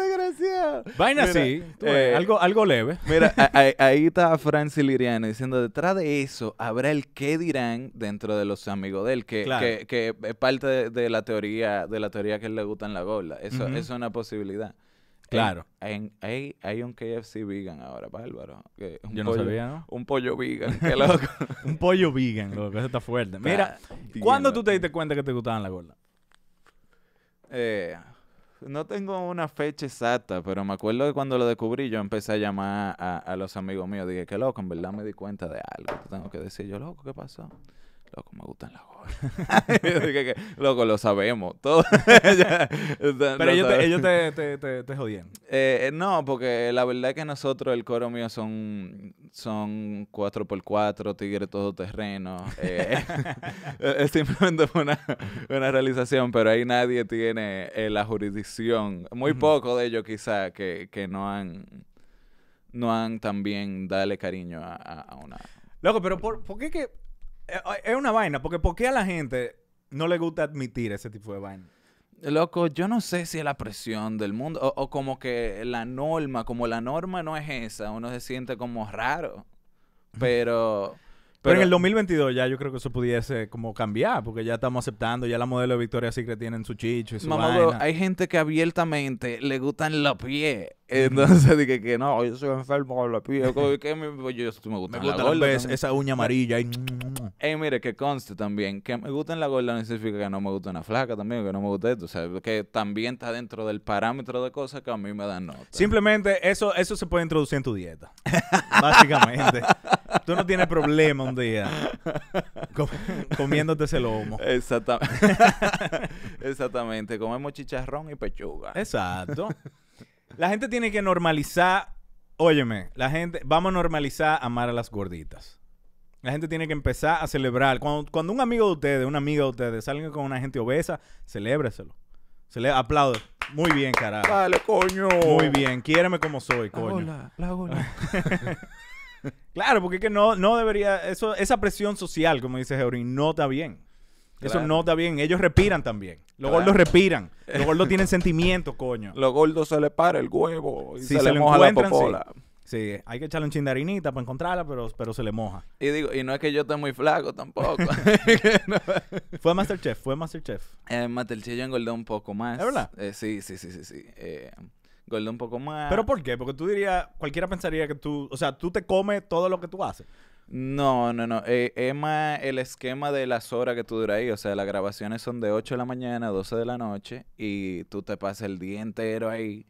Vaina sí, eh, algo, algo leve. Mira, (laughs) ahí, está Franci Liriano diciendo, detrás de eso habrá el qué dirán dentro de los amigos de él, que, que, es parte de, la teoría de la teoría que él le gustan la gola. eso es una posibilidad. Claro. hay, un KFC vegan ahora, bárbaro. Que un Yo no pollo, sabía, ¿no? Un pollo vegan, qué loco. (laughs) un pollo vegan, loco, eso está fuerte. Mira, ¿cuándo tú te diste cuenta que te gustaban las gordas? Eh, no tengo una fecha exacta, pero me acuerdo que cuando lo descubrí, yo empecé a llamar a, a los amigos míos. Dije, qué loco, en verdad me di cuenta de algo. Tengo que decir, yo, loco, ¿qué pasó? Loco, me gustan las gorras. (laughs) Loco, lo sabemos. Todo. (laughs) Pero ellos, te, jodían. Eh, no, porque la verdad es que nosotros, el coro mío, son, son 4x4, tigre todoterreno. Eh, (laughs) es simplemente una, realización, pero ahí nadie tiene eh, la jurisdicción. Muy poco de ellos, quizá, que, no han no han también darle cariño a, una. Loco, pero por, ¿por qué que es una vaina, porque ¿por qué a la gente no le gusta admitir ese tipo de vaina? Loco, yo no sé si es la presión del mundo o, como que la norma, como la norma no es esa, uno se siente como raro. Pero, pero... en el 2022 ya yo creo que eso pudiese como cambiar, porque ya estamos aceptando, ya la modelo de Victoria Secret tienen su chicho y su Mamá, hay gente que abiertamente le gustan los pies. Entonces (laughs) dije que no, yo soy enfermo la Que me, gusta, la gorda, esa uña amarilla. Y... mire, que conste también que me gusta la gorda no significa que no me gusta una flaca también, que no me gusta esto. O sea, que también está dentro del parámetro de cosas que a mí me dan nota. Simplemente eso, eso se puede introducir en tu dieta. (laughs) básicamente. Tú no tienes problema un día comiéndote ese lomo. Exactamente. (laughs) Exactamente. Comemos chicharrón y pechuga. Exacto la gente tiene que normalizar. Óyeme, la gente. Vamos a normalizar amar a las gorditas. La gente tiene que empezar a celebrar. Cuando, cuando un amigo de ustedes, una amiga de ustedes, salga con una gente obesa, celébraselo. Se le aplaude. Muy bien, carajo. Dale, coño. Muy bien. Quiéreme como soy, coño. (laughs) claro, porque es que no, no debería. Eso, esa presión social, como dice Jeurín, no está bien. Eso no está bien. Ellos respiran también. Los gordos respiran. Los gordos tienen sentimientos, coño. Los gordos se le para el huevo y se, le moja la popola. Sí. hay que echarle un chindarinita para encontrarla, pero, pero se le moja. Y digo, y no es que yo esté muy flaco tampoco. fue Masterchef, fue Masterchef. Chef eh, Masterchef yo engordé un poco más. ¿Es verdad? sí, sí, sí, sí, sí. Eh, un poco más. ¿Pero por qué? Porque tú dirías, cualquiera pensaría que tú, o sea, tú te comes todo lo que tú haces. No, no, no. es eh, más el esquema de las horas que tú duras ahí. O sea, las grabaciones son de 8 de la mañana a 12 de la noche y tú te pasas el día entero ahí.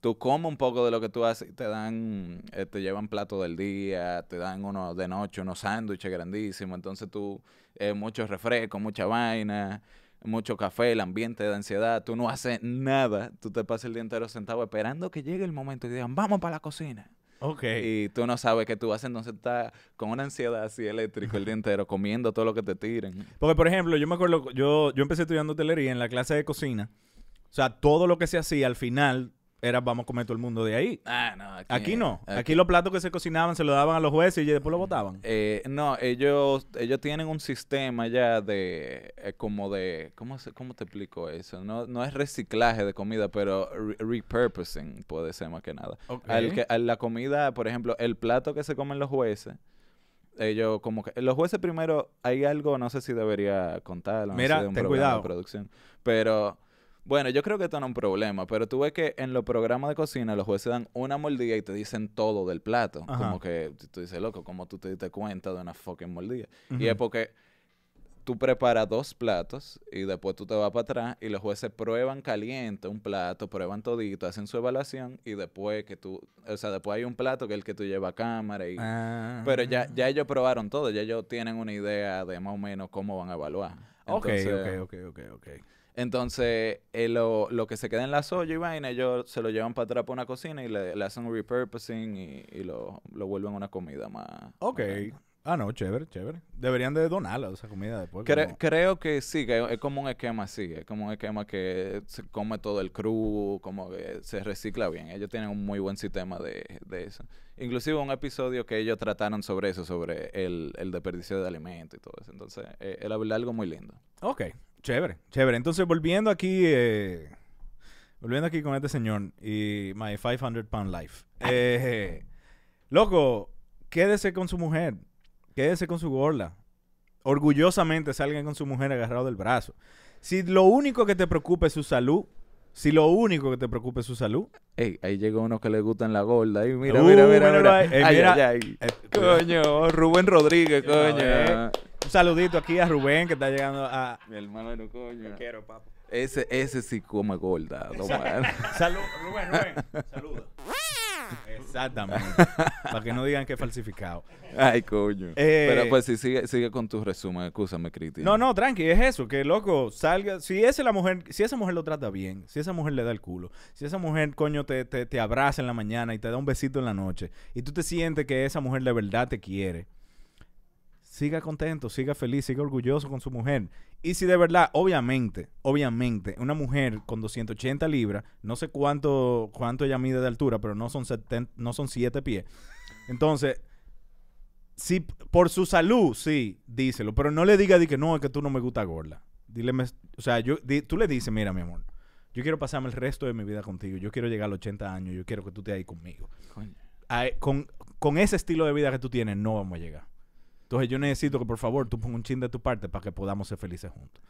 Tú comes un poco de lo que tú haces, te dan, eh, te llevan plato del día, te dan uno de noche, unos sándwiches grandísimos. Entonces tú, eh, muchos refrescos, mucha vaina, mucho café, el ambiente de ansiedad. Tú no haces nada. Tú te pasas el día entero sentado esperando que llegue el momento y digan, vamos para la cocina. Ok. Y tú no sabes qué tú haces, entonces estás con una ansiedad así eléctrica el día entero, comiendo todo lo que te tiren. Porque, por ejemplo, yo me acuerdo, yo, yo empecé estudiando hotelería en la clase de cocina. O sea, todo lo que se hacía al final era vamos a comer todo el mundo de ahí. Ah, aquí, no. Aquí. los platos que se cocinaban se los daban a los jueces y después lo botaban. Eh, no, ellos ellos tienen un sistema ya de eh, como de ¿cómo, se, cómo te explico eso? No, no es reciclaje de comida, pero repurposing puede ser más que nada. Al que, a la comida, por ejemplo, el plato que se comen los jueces ellos como que los jueces primero hay algo no sé si debería contarlo no Mira, de un ten cuidado. producción pero bueno, yo creo que esto no es un problema, pero tú ves que en los programas de cocina los jueces dan una mordida y te dicen todo del plato. Como que tú dices, loco, ¿cómo tú te diste cuenta de una fucking mordida? Y es porque tú preparas dos platos y después tú te vas para atrás y los jueces prueban caliente un plato, prueban todito, hacen su evaluación y después que tú, o sea, después hay un plato que es el que tú llevas a cámara y... Ah. Pero ya, ya ellos probaron todo, ya ellos tienen una idea de más o menos cómo van a evaluar. ok, ok, ok, ok, ok. Entonces, eh, lo, que se queda en la soya y vaina, ellos se lo llevan para atrás para una cocina y le, hacen un repurposing y, lo, lo, vuelven una comida más. Ok. ah, no, chévere, chévere. Deberían de donarla, esa comida después. Creo que sí, que es como un esquema sí es como un esquema que se come todo el crudo, como que se recicla bien. Ellos tienen un muy buen sistema de, de eso. Inclusive un episodio que ellos trataron sobre eso, sobre el, el desperdicio de alimentos y todo eso. Entonces, es eh, algo muy lindo. Ok, Chévere, chévere. Entonces, volviendo aquí, eh, volviendo aquí con este señor y My 500 Pound Life. Eh, loco, quédese con su mujer, quédese con su gorla. Orgullosamente salgan con su mujer agarrado del brazo. Si lo único que te preocupa es su salud, si lo único que te preocupa es su salud. Ey, ahí llega uno que le gustan la gorda. Ahí mira, mira, mira, mira, mira. coño, Rubén Rodríguez, coño. Un saludito aquí a Rubén que está llegando a. Mi hermano no coño. Te quiero, papá. Ese, ese sí come gorda. Salud, Rubén, Rubén. Saluda. (laughs) Exactamente. (laughs) para que no digan que es falsificado. Ay, coño. Eh, Pero pues si sigue, sigue con tu resumen, escúchame, crítico No, no, tranqui, es eso, que loco, salga, si esa la mujer, si esa mujer lo trata bien, si esa mujer le da el culo, si esa mujer, coño, te, te, te abraza en la mañana y te da un besito en la noche, y tú te sientes que esa mujer de verdad te quiere siga contento, siga feliz, siga orgulloso con su mujer. Y si de verdad, obviamente, obviamente, una mujer con 280 libras, no sé cuánto, cuánto ella mide de altura, pero no son 70, no son 7 pies. Entonces, si por su salud, sí, díselo, pero no le diga de que no, es que tú no me gusta gorla Dile, o sea, yo, tú le dices, mira, mi amor, yo quiero pasarme el resto de mi vida contigo, yo quiero llegar a los 80 años, yo quiero que tú te ahí conmigo. con, con ese estilo de vida que tú tienes, no vamos a llegar. Entonces yo necesito que por favor tú pongas un chin de tu parte para que podamos ser felices juntos.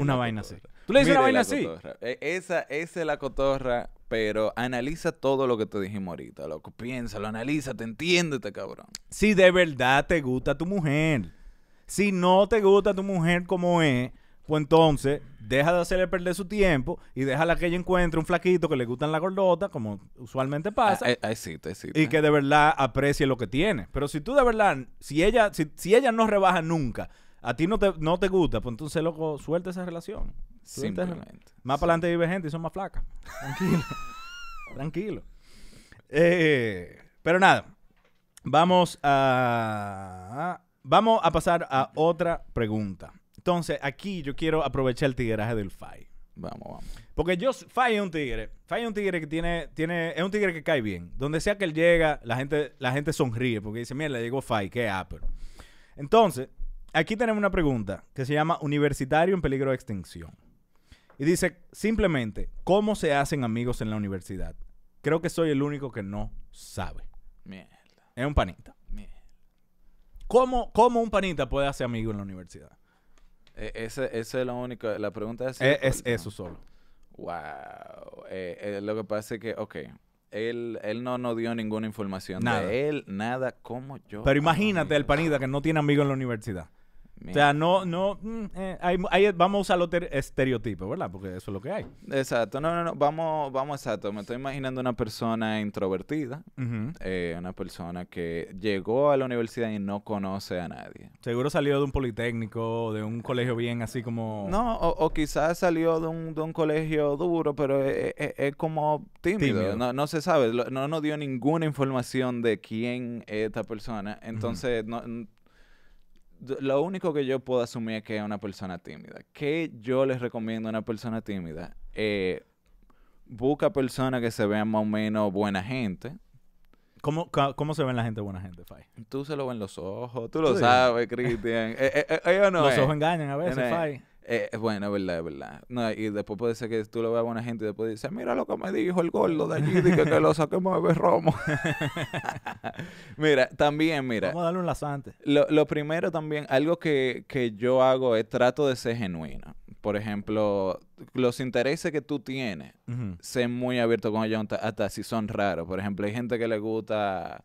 una vaina así. Tú le dices una vaina así. E, esa, esa es la cotorra, pero analiza todo lo que te dijimos ahorita, loco. Piénsalo, entiendo, entiéndete, cabrón. Si de verdad te gusta tu mujer. Si no te gusta tu mujer como es, pues entonces deja de hacerle perder su tiempo y déjala que ella encuentre un flaquito que le gustan la gordota como usualmente pasa. Ah, eh, eh, y eh. que de verdad aprecie lo que tiene. Pero si tú de verdad, si ella, si, ella no rebaja nunca, a ti no te, no te gusta, pues entonces, loco, suelta esa relación. Simplemente. Más para adelante vive gente y son más flacas. Tranquilo. (laughs) Tranquilo. pero nada, vamos a... Vamos a pasar a otra pregunta. Entonces, aquí yo quiero aprovechar el tigueraje del Fai. Vamos, vamos. Porque yo, Fai es un tigre. Fai es un tigre que tiene, tiene, es un tigre que cae bien. Donde sea que él llega, la gente, la gente sonríe porque dice, mierda le llegó Fai, qué apple. Entonces, aquí tenemos una pregunta que se llama Universitario en peligro de extinción. Y dice, simplemente, ¿cómo se hacen amigos en la universidad? Creo que soy el único que no sabe. Mierda. Es un panita. Mierda. ¿Cómo, un panita puede hacer amigo en la universidad? E, esa, es la única, la pregunta es... E es eso solo. Wow. Eh, eh, lo que pasa es que, ok, él, él no nos dio ninguna información de él, nada como yo. Pero imagínate el panita que no tiene amigo en la universidad. O sea, no, no, mm, eh, vamos a usar los estereotipos, ¿verdad? Porque eso es lo que hay. Exacto, no, no, no, vamos, vamos exacto. Me estoy imaginando una persona introvertida, eh, una persona que llegó a la universidad y no conoce a nadie. Seguro salió de un politécnico, de un colegio bien así como... No, o, o quizás salió de un, colegio duro, pero es, como tímido. No, se sabe, no nos dio ninguna información de quién es esta persona. Entonces, no lo único que yo puedo asumir es que es una persona tímida. ¿Qué yo les recomiendo a una persona tímida? Eh, busca personas que se vean más o menos buena gente. ¿Cómo, se ven la gente buena gente, Fai? Tú se lo ven los ojos, tú lo sabes, Cristian. eh, eh, eh no los ojos engañan a veces, Fai. Eh, bueno, es verdad, es verdad. y después puede ser que tú lo veas a buena gente y después dices, mira lo que me dijo el gordo de allí, que, lo saquemos a ver romo. (laughs) mira, también, mira. Vamos a darle un lazante. Lo, lo primero también, algo que, yo hago es trato de ser genuino por ejemplo, los intereses que tú tienes, sé muy abierto con ellos hasta si son raros. Por ejemplo, hay gente que le gusta,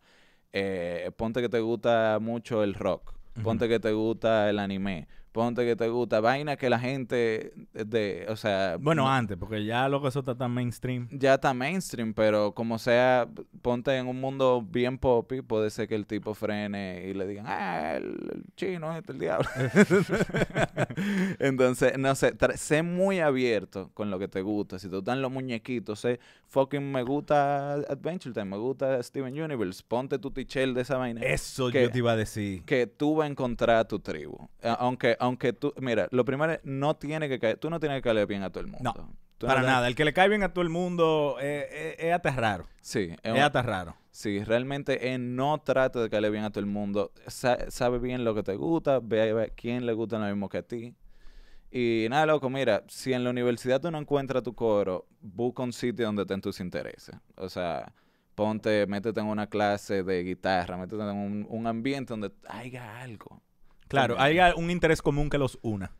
eh, ponte que te gusta mucho el rock, ponte que te gusta el anime, ponte que te gusta, vaina que la gente de, o sea... Bueno, antes, porque ya lo que eso está tan mainstream. Ya está mainstream, pero como sea, ponte en un mundo bien pop y puede ser que el tipo frene y le digan, ah, el, chino este, el diablo. (laughs) Entonces, no sé, sé muy abierto con lo que te gusta. Si te dan los muñequitos, sé fucking me gusta Adventure Time, me gusta Steven Universe, ponte tu tichel de esa vaina. Eso que, yo te iba a decir. Que tú vas a encontrar tu tribu. Aunque aunque tú, mira, lo primero es, no tiene que caer, tú no tienes que caer bien a todo el mundo. No, para nada. El que le cae bien a todo el mundo eh, eh, es, raro. Sí. Es, raro. Sí, realmente no trata de caer bien a todo el mundo. sabe bien lo que te gusta, ve, quién le gusta lo mismo que a ti. Y nada, loco, mira, si en la universidad tú no encuentras tu coro, busca un sitio donde estén tus intereses. O sea, ponte, métete en una clase de guitarra, métete en un, un ambiente donde haya algo. Claro, hay un interés común que los una.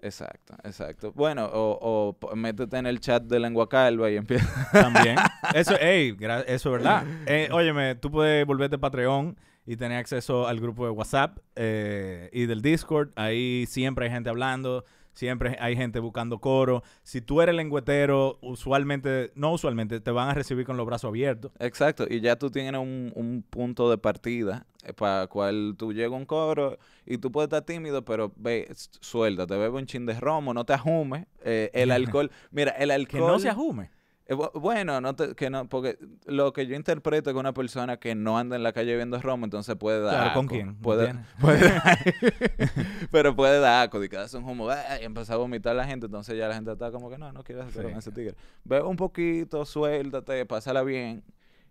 Exacto, exacto. Bueno, o, métete en el chat de Lengua Calva y empieza. También. (laughs) Eso, ey, eso es verdad. Oyeme, eh, (laughs) óyeme, tú puedes volverte Patreon y tener acceso al grupo de WhatsApp eh, y del Discord. Ahí siempre hay gente hablando Siempre hay gente buscando coro. Si tú eres lengüetero, usualmente, no usualmente, te van a recibir con los brazos abiertos. Exacto, y ya tú tienes un, un punto de partida eh, para cual tú llegas a un coro y tú puedes estar tímido, pero ve, te bebe un chin de romo, no te ajumes. Eh, el (laughs) alcohol, mira, el alcohol... Que no se ajume. Eh, bueno, no que no, porque lo que yo interpreto es que una persona que no anda en la calle viendo romo, entonces puede dar. ¿con quién? Puede, (laughs) (laughs) pero puede dar aco, y cada un humo, eh, y empezar a vomitar la gente, entonces ya la gente está como que no, no quiero hacer con ese tigre. Ve un poquito, suéltate, pásala bien.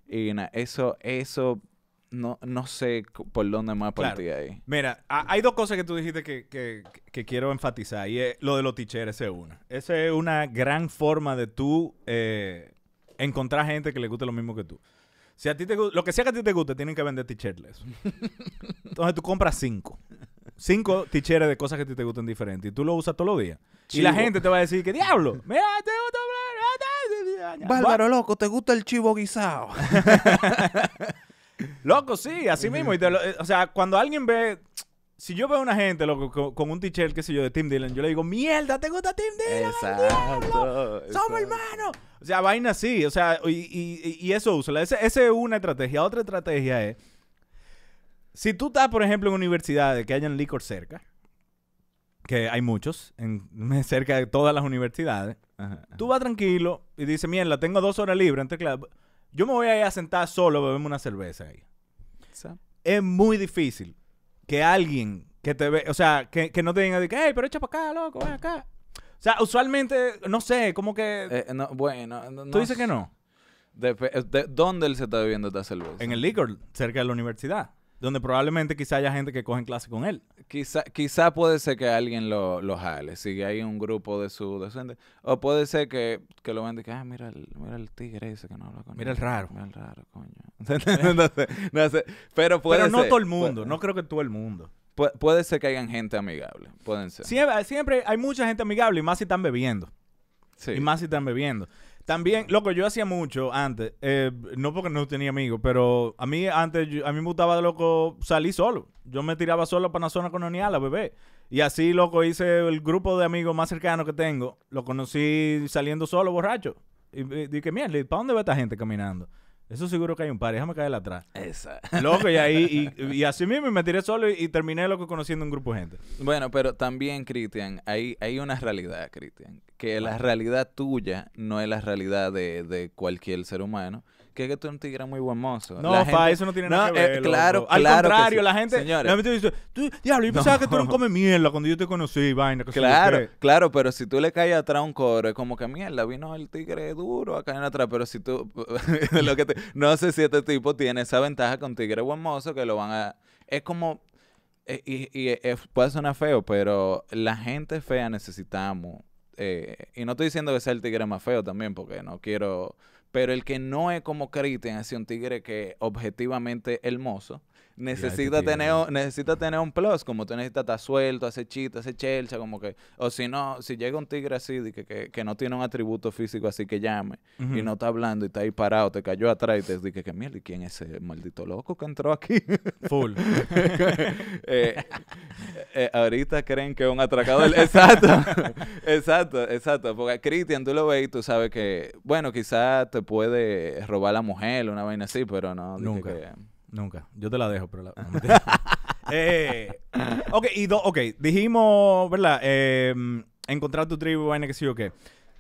Y eso, eso no, no sé por dónde más partir ahí. Mira, hay dos cosas que tú dijiste que, quiero enfatizar. Y es lo de los ticheres, es una. Esa es una gran forma de tú eh, encontrar gente que le guste lo mismo que tú. Si a ti te lo que sea que a ti te guste, tienen que vender ticherles. Entonces tú compras cinco. Cinco ticheres de cosas que a ti te gusten diferentes. Y tú lo usas todos los días. Y la gente te va a decir, ¿qué diablo? Mira, te gusta Bárbaro, loco, ¿te gusta el chivo guisado? Loco, sí, así mismo. Eh, o sea, cuando alguien ve. Si yo veo a una gente, loco, con, un t-shirt, qué sé yo, de Tim Dylan, yo le digo, mierda, ¿te gusta Tim Dylan? Exacto. Somos hermanos. O sea, vaina así. O sea, y, eso uso. Esa es una estrategia. Otra estrategia es. Si tú estás, por ejemplo, en universidades que hayan licor cerca, que hay muchos, en, (laughs) cerca de todas las universidades, tú vas tranquilo y dices, mierda, tengo dos horas libres, yo me voy a ir a sentar solo, beberme una cerveza ahí es muy difícil que alguien que te ve, o sea, que, no te diga, hey, pero echa para acá, loco, ven acá. O sea, usualmente, no sé, como que... Eh, eh, bueno, ¿Tú dices que no? De, eh, de, ¿Dónde él se está viviendo esta cerveza? En el liquor, cerca de la universidad donde probablemente quizá haya gente que cogen clase con él. Quizá, quizá puede ser que alguien lo, jale, si hay un grupo de su descendencia. O puede ser que, que lo vende que, ah, mira el, mira el tigre dice que no habla con Mira el raro. Mira el raro, coño. (laughs) Eh. no, sé, Pero puede Pero no todo el mundo, no creo que todo el mundo. Puede, ser que hayan gente amigable, pueden ser. Siempre, siempre hay mucha gente amigable y más si están bebiendo. Sí. Y más si están bebiendo. También, loco, yo hacía mucho antes, eh, no porque no tenía amigos, pero a mí antes, a mí me gustaba, loco, salir solo. Yo me tiraba solo para una zona colonial, a bebé. Y así, loco, hice el grupo de amigos más cercano que tengo. Lo conocí saliendo solo, borracho. Y, y dije, mierda, ¿para dónde va esta gente caminando? Eso seguro que hay un par, déjame caerle atrás. Loco, y ahí, (laughs) y, así mismo me tiré solo y, terminé loco conociendo un grupo de gente. Bueno, pero también, Cristian, hay, hay una realidad, Cristian, que la realidad tuya no es la realidad de, de cualquier ser humano que es que tú eres un tigre muy buen mozo. No, eso no tiene nada que eh, ver. claro, Al contrario, la gente. Señores. diablo, yo pensaba que tú no comes mierda cuando yo te conocí, vaina. claro, claro, pero si tú le caes atrás a un coro, es como que mierda, vino el tigre duro a caer atrás. Pero si tú. (laughs) lo que no sé si este tipo tiene esa ventaja con tigre buen mozo que lo van a. Es como. Eh, y, y, eh, puede sonar feo, pero la gente fea necesitamos eh, y no estoy diciendo que sea el tigre más feo también, porque no quiero pero el que no es como Cristian, es un tigre que objetivamente hermoso, necesita tener, un, necesita tener un plus, como tú necesitas estar suelto, hacer chita, hacer chelcha, como que, o si no, si llega un tigre así de que, que, no tiene un atributo físico así que llame y no está hablando y está ahí parado, te cayó atrás y te dice que mierda, ¿y quién es ese maldito loco que entró aquí? (laughs) Full. Eh, eh, eh, ahorita creen que es un atracador. (laughs) exacto, exacto, exacto. Porque a Cristian tú lo ves y tú sabes que, bueno, quizás te puede robar la mujer, una vaina así, pero no. Nunca. Nunca. Yo te la dejo, pero la... (laughs) (laughs) Eh, ok, y dijimos, ¿verdad? Em, encontrar tu tribu, vaina que sí o qué.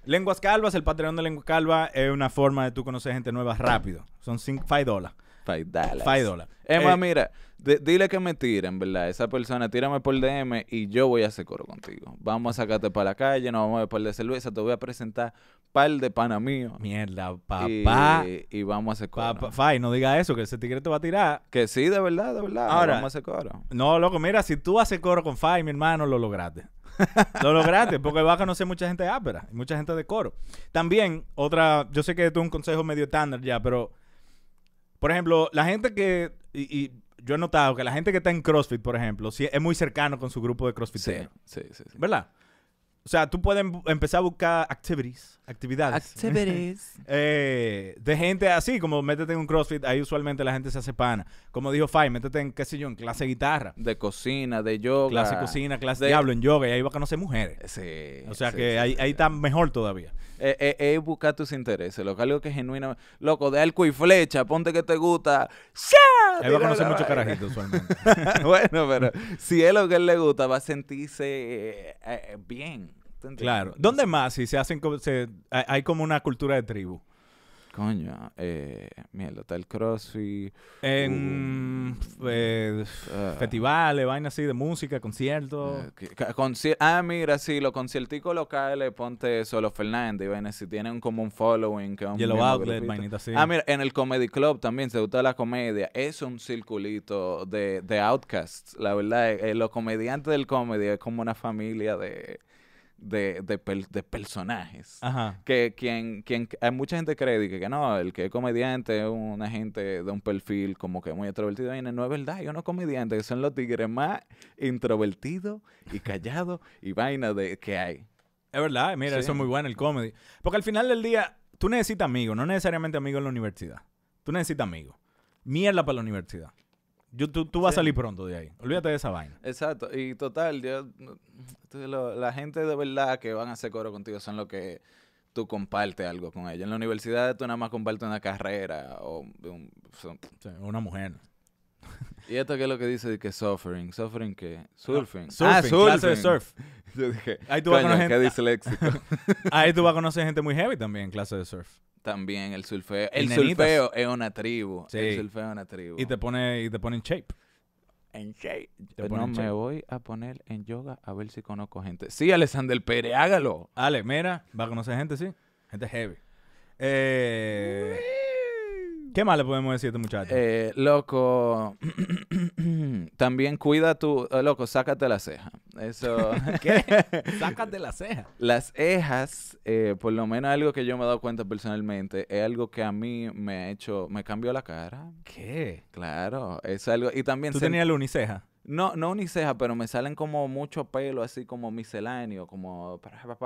Lenguas Calvas, el Patreon de Lenguas Calvas es una forma de tú conocer gente nueva rápido. Son 5 dólares. Five dollars. Five dollars. Emma, eh, mira, dile que me tiren, ¿verdad? Esa persona, tírame por DM y yo voy a hacer coro contigo. Vamos a sacarte para la calle, nos vamos a ver por de cerveza, te voy a presentar pal de pana mío. Mierda, papá. Y, vamos a hacer coro. Fai, no diga eso, que ese tigre te va a tirar. Que sí, de verdad, de verdad. Ahora, vamos a hacer coro. No, loco, mira, si tú haces coro con Fai, mi hermano, lo lograste. (laughs) lo lograste, porque vas a conocer mucha gente de ápera, mucha gente de coro. También, otra, yo sé que tú un consejo medio estándar ya, pero por ejemplo, la gente que. Y, yo he notado que la gente que está en CrossFit, por ejemplo, sí, es muy cercano con su grupo de CrossFit. Sí, sí, sí, sí, ¿Verdad? O sea, tú puedes em, empezar a buscar activities Actividades. Actividades. (laughs) eh, de gente así, como métete en un CrossFit, ahí usualmente la gente se hace pana. Como dijo Fai, métete en, qué sé yo, en clase guitarra. De cocina, de yoga. Clase de cocina, clase de diablo, en yoga, y ahí va a conocer mujeres. Sí. O sea que ahí, está mejor todavía. Es eh, eh, eh, buscar tus intereses, loco. Algo que es genuino. Loco, de arco y flecha, ponte que te gusta. Ahí va a conocer muchos carajitos usualmente. (laughs) bueno, pero si es lo que él le gusta, va a sentirse bien. Claro. ¿Dónde más si se hacen se, hay como una cultura de tribu? Coño, eh, mierda, tal el CrossFit. En eh, ah. festivales, vainas así de música, conciertos. Eh, ah, mira, sí, los concierticos locales, ponte solo Fernández, Fernández, vainas si tienen como un following. Que Yellow Outlet, así. Ah, mira, en el Comedy Club también se gusta la comedia. Es un circulito de, de outcasts, la verdad. Eh, los comediantes del comedy es como una familia de de, personajes. Que quien, quien, hay mucha gente que cree que, que no, el que es comediante es una gente de un perfil como que muy introvertido Y no es verdad, hay unos comediantes que son los tigres más introvertidos y (laughs) callados y vaina de, que hay. Es verdad, mira, eso es muy bueno, el comedy. Porque al final del día, tú necesitas amigos, no necesariamente amigos en la universidad. Tú necesitas amigos. Mierda para la universidad. Yo, tú, vas a salir pronto de ahí. Olvídate de esa vaina. Exacto. Y total, yo, la gente de verdad que van a hacer coro contigo son los que tú compartes algo con ellos. En la universidad tú nada más compartes una carrera o un, una mujer. ¿Y esto qué es lo que dice de que suffering? ¿Suffering qué? Surfing. Ah, surfing. Ah, clase de surf. (laughs) Ahí tú vas a conocer qué (laughs) Ahí tú vas a conocer gente muy heavy también clase de surf. También el surfeo. El, surfeo es una tribu. Sí. El surfeo es una tribu. Y te pone, y te pone en shape. En shape. no me voy a poner en yoga a ver si conozco gente. Sí, Alexander Pérez, hágalo. Ale, mira, va a conocer gente, sí. Gente heavy. Eh... ¿Qué más le podemos decir a este muchacho? Eh, loco, (clears throat) también cuida tu... Eh, loco, sácate la ceja. Eso... (laughs) ¿Qué? (laughs) sácate la ceja. Las cejas, eh, por lo menos algo que yo me he dado cuenta personalmente, es algo que a mí me ha hecho... Me cambió la cara. ¿Qué? Claro, es algo... Y también... ¿Tú tenías no, no ceja pero me salen como mucho pelo, así como misceláneo, como,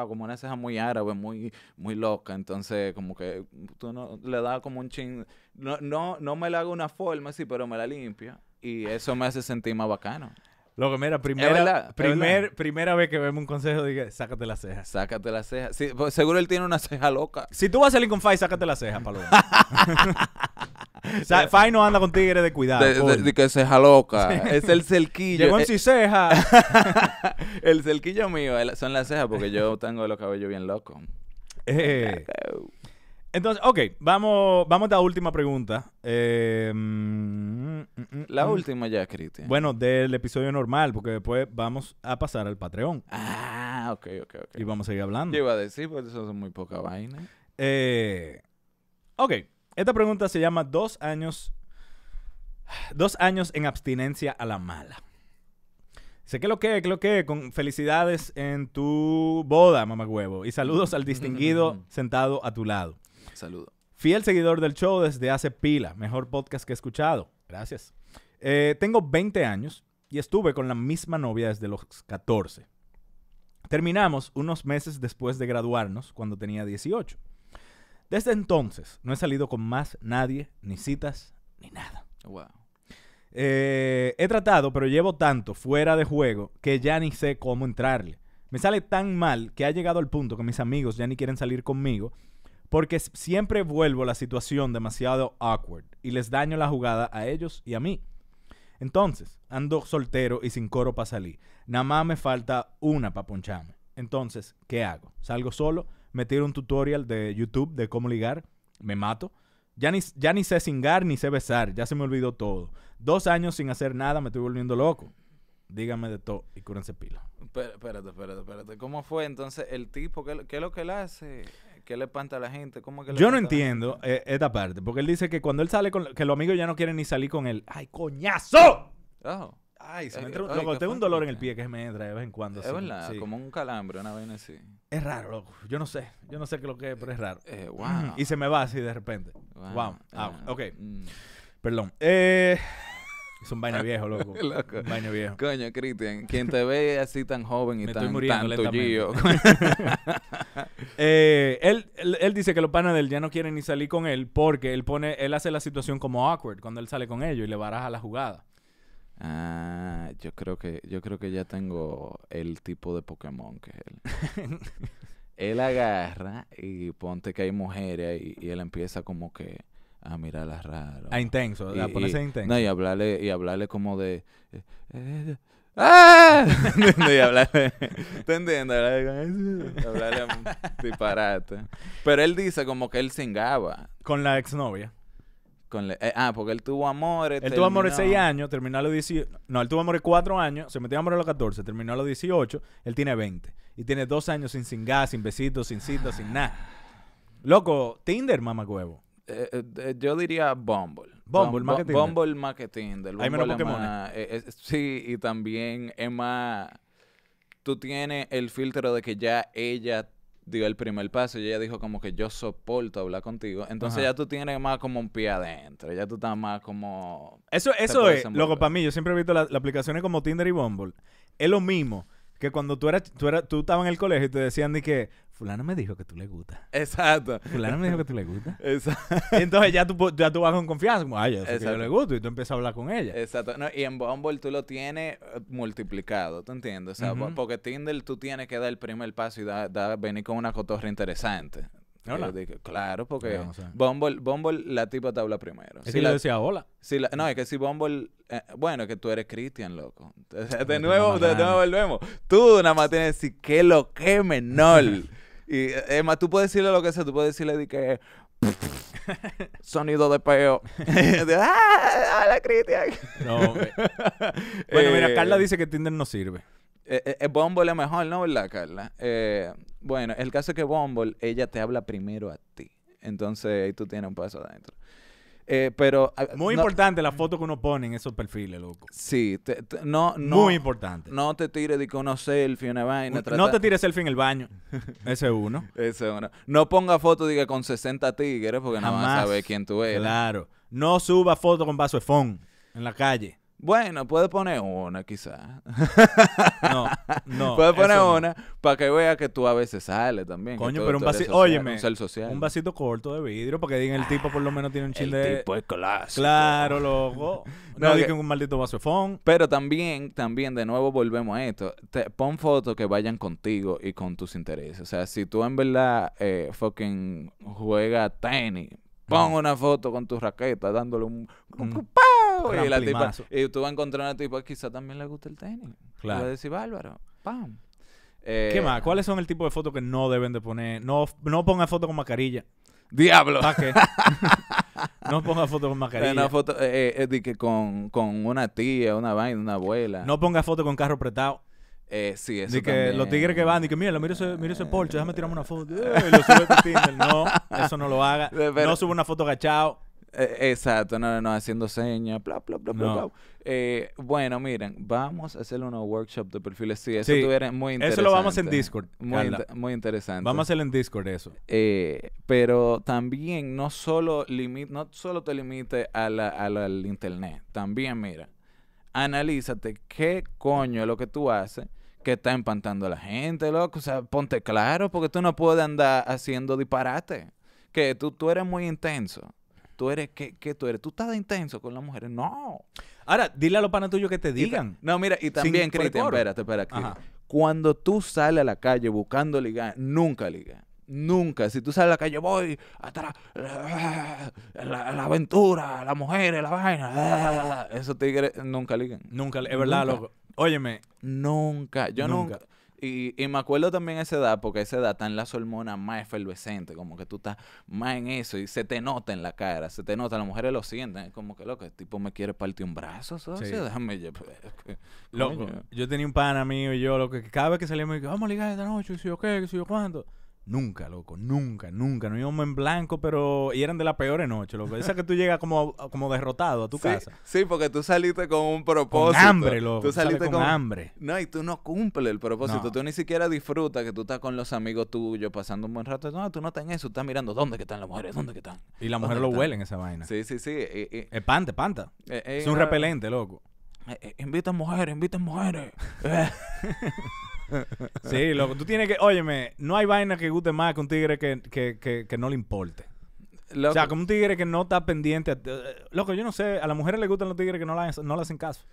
como una ceja muy árabe, muy, muy loca. Entonces, como que tú no le das como un chin. No, no, no me la hago una forma así, pero me la limpia. Y eso me hace sentir más bacano. Loco, mira, primera, primera vez que vemos un consejo, dije, sácate la ceja. Sácate la ceja. Pues, seguro él tiene una ceja loca. Si tú vas a salir con Fai, sácate la ceja, Paloma. (laughs) (laughs) Fai no anda con tigres de cuidado. De, que ceja loca. Es el cerquillo. Llegó en eh, ceja. (laughs) el cerquillo mío son las cejas porque yo tengo los cabellos bien locos. Eh, entonces, ok, vamos, vamos a la última pregunta. Eh, mm, mm, la mm, última ya, Cristian. Bueno, del episodio normal, porque después vamos a pasar al Patreon. Ah, ok, ok, ok. Y vamos a seguir hablando. Yo iba a decir? Porque eso es muy poca vaina. Eh, ok, esta pregunta se llama dos años, dos años en abstinencia a la mala. Sé que lo que, que lo que, con felicidades en tu boda, mamá huevo. Y saludos al distinguido (laughs) sentado a tu lado. Saludo. Fiel seguidor del show desde hace pila. Mejor podcast que he escuchado. Gracias. Eh, tengo 20 años y estuve con la misma novia desde los 14. Terminamos unos meses después de graduarnos, cuando tenía 18. Desde entonces no he salido con más nadie, ni citas, ni nada. Wow. Eh, he tratado, pero llevo tanto fuera de juego que ya ni sé cómo entrarle. Me sale tan mal que ha llegado al punto que mis amigos ya ni quieren salir conmigo porque siempre vuelvo la situación demasiado awkward y les daño la jugada a ellos y a mí. Entonces, ando soltero y sin coro para salir. Nada más me falta una para poncharme. Entonces, ¿qué hago? ¿Salgo solo? ¿Me tiro un tutorial de YouTube de cómo ligar? ¿Me mato? Ya ni, ya ni sé cingar ni sé besar. Ya se me olvidó todo. Dos años sin hacer nada me estoy volviendo loco. Dígame de todo y cúrense pila. Espérate, espérate, espérate. ¿Cómo fue entonces el tipo? ¿Qué, qué es lo que él hace? ¿Qué le espanta a la gente? ¿Cómo que Yo no entiendo eh, esta parte, porque él dice que cuando él sale con... Que los amigos ya no quieren ni salir con él. ¡Ay, coñazo! Ay, se me entra, tengo un dolor en el pie que me entra de vez en cuando. Es verdad, como un calambre, una vaina así. Es raro, loco. Yo no sé. Yo no sé qué es lo que es, pero es raro. Eh, wow. Y se me va así de repente. Wow. Ah, ah, ok. Mm. Perdón. Eh... Es un baño viejo, loco. (laughs) viejo. Coño, Cristian, quien te ve así tan joven y tan, tanto (laughs) eh, él, él, dice que los panas de él ya no quieren ni salir con él porque él pone, él hace la situación como awkward cuando él sale con ellos y le baraja la jugada. Ah, yo creo que, yo creo que ya tengo el tipo de Pokémon que es él. (laughs) él agarra y ponte que hay mujeres y él empieza como que a ah, mirarla raro. A ah, intenso, y, ponerse intenso. No, y hablarle, y hablarle como de... Eh, eh ¡Ah! (laughs) y hablarle, ¿te Hablarle, disparate. Pero él dice como que él cingaba. Con la exnovia. Con eh, ah, porque él tuvo amores. Él tuvo amores 6 años, terminó a los 18. No, él tuvo amores 4 años, se metió a amores a los 14, terminó a los 18, él tiene 20. Y tiene 2 años sin cingar, sin besitos, sin citas, sin nada. Loco, Tinder, huevo eh, eh, yo diría Bumble. Bumble, marketing Bumble más que sí, y también es más... Tú tienes el filtro de que ya ella dio el primer paso y ella dijo como que yo soporto hablar contigo. Entonces ya tú tienes más como un pie adentro. Ya tú estás más como... Eso, eso es, Luego para mí, yo siempre he visto las aplicaciones como Tinder y Bumble. Es lo mismo. Que cuando tú eras, tú eras, tú estabas en el colegio y te decían de que fulano me dijo que tú le gusta Exacto. Fulano me dijo que tú le gusta (laughs) Exacto. Y entonces ya tú, ya tú vas con confianza, como, ay, yo le gusto, y tú empiezas a hablar con ella. Exacto. y en Bumble tú lo tienes eh, multiplicado, ¿te entiendes? O sea, porque Tinder tú tienes que dar el primer paso y venir con una cotorra interesante, eh, Dije, claro, porque Bumble, la tipa te habla primero. Es si que la, decía hola. no, es que si Bumble. Eh, bueno, es que tú eres Cristian, loco. (laughs) de nuevo, de nuevo volvemos. Tú nada más tienes que decir que lo que menor. (laughs) y eh, es más, tú puedes decirle lo que sea, tú puedes decirle de que. (laughs) Sonido de peo. A ah, ¡Hola, Cristian! No, Bueno, mira, Carla dice que Tinder no sirve. Eh, eh, eh, Bumble es mejor, ¿no? ¿Verdad, Carla? Eh, bueno, el caso es que Bumble, ella te habla primero a ti. Entonces, ahí tú tienes un paso adentro. pero... Ah, Muy importante la foto que uno pone en esos perfiles, loco. Sí. no, Muy importante. No te tires de que uno selfie, una vaina. No te tires selfie en el baño. (laughs) Ese es uno. Ese es uno. No ponga foto, diga, con 60 tigres porque nada más sabe quién tú eres. Claro. No suba foto con vaso de fond en la calle. Bueno, puede poner una quizás. No, no. (laughs) puede poner una para que vea que tú a veces sales también. Coño, pero un vasito, un, vasito corto de vidrio para que digan el ah, tipo por lo menos tiene un chile. El tipo es clásico. Claro, loco. (laughs) no, digan un maldito vaso de fond. Pero también, también, de nuevo volvemos a esto. Te, pon fotos que vayan contigo y con tus intereses. O sea, si tú en verdad eh, fucking juega tenis, Pon una foto con tu raqueta dándole un. y tú vas a encontrar a una tipa que quizá también le guste el tenis. Claro. Le a decir, bárbaro. ¡Pam! ¿Qué eh, más? ¿Cuáles son el tipo de fotos que no deben de poner? No, no ponga foto con mascarilla. ¡Diablo! ¿Para qué? (laughs) no ponga foto con mascarilla. Una foto eh, eh, que con, con una tía, una vaina, una abuela. No ponga foto con carro apretado. Eh, sí, eso de que los tigres que van, y que mira, mira ese, mira ese Porsche, déjame tirarme una foto. Y lo sube a Tinder. No, eso no lo haga. (laughs) no sube una foto agachado. Eh, exacto, no, no, haciendo señas, bla, bla, bla, bla, bla. Eh, bueno, miren, vamos a hacer unos workshops de perfiles. Sí, eso sí, estuviera muy interesante. Eso lo vamos en Discord. Muy, interesante. Vamos a hacerlo en Discord eso. Eh, pero también no solo, no solo te limite a al internet. También, mira, analízate qué coño es lo que tú haces que está empantando a la gente, loco. O sea, ponte claro, porque tú no puedes andar haciendo disparate. Que tú, tú eres muy intenso. Tú eres, ¿qué, qué tú eres? ¿Tú estás de intenso con las mujeres? No. Ahora, dile a los panos tuyos que te digan. no, mira, y también, Cristian, espérate, espérate. Cuando tú sales a la calle buscando ligar, nunca ligas. Nunca. Si tú sabes a la calle, voy a la, aventura, la mujer, la vaina. Esos tigres nunca ligan. Nunca, es verdad, loco. Óyeme. Nunca. Yo nunca. Y, me acuerdo también esa edad, porque esa edad están las hormonas más efervescentes, como que tú estás más en eso y se te nota en la cara, se te nota, las mujeres lo sienten, es como que loco, el tipo me quiere partir un brazo, déjame yo. Pues, loco, yo tenía un pana mío y yo, lo que cada vez que salíamos, vamos a ligar esta noche, si yo qué, si yo cuánto. Nunca, loco, nunca, nunca. No íbamos en blanco, pero. Y eran de la peor noche loco. Esa que tú llegas como, como derrotado a tu casa. Sí, porque tú saliste con un propósito. Con hambre, loco. Tú saliste con, hambre. No, y tú no cumples el propósito. Tú ni siquiera disfrutas que tú estás con los amigos tuyos pasando un buen rato. No, tú no estás en eso. estás mirando dónde que están las mujeres, dónde que están. Y las mujeres lo huelen esa vaina. Sí, sí, sí. Espanta, espanta. Eh, eh, es un eh, repelente, loco. a mujeres, invitan mujeres. (laughs) (laughs) (laughs) sí, loco. Tú tienes que... Óyeme, no hay vaina que guste más que un tigre que, no le importe. O sea, como un tigre que no está pendiente. Eh, loco, yo no sé. A las mujeres le gustan los tigres que no, no le hacen caso.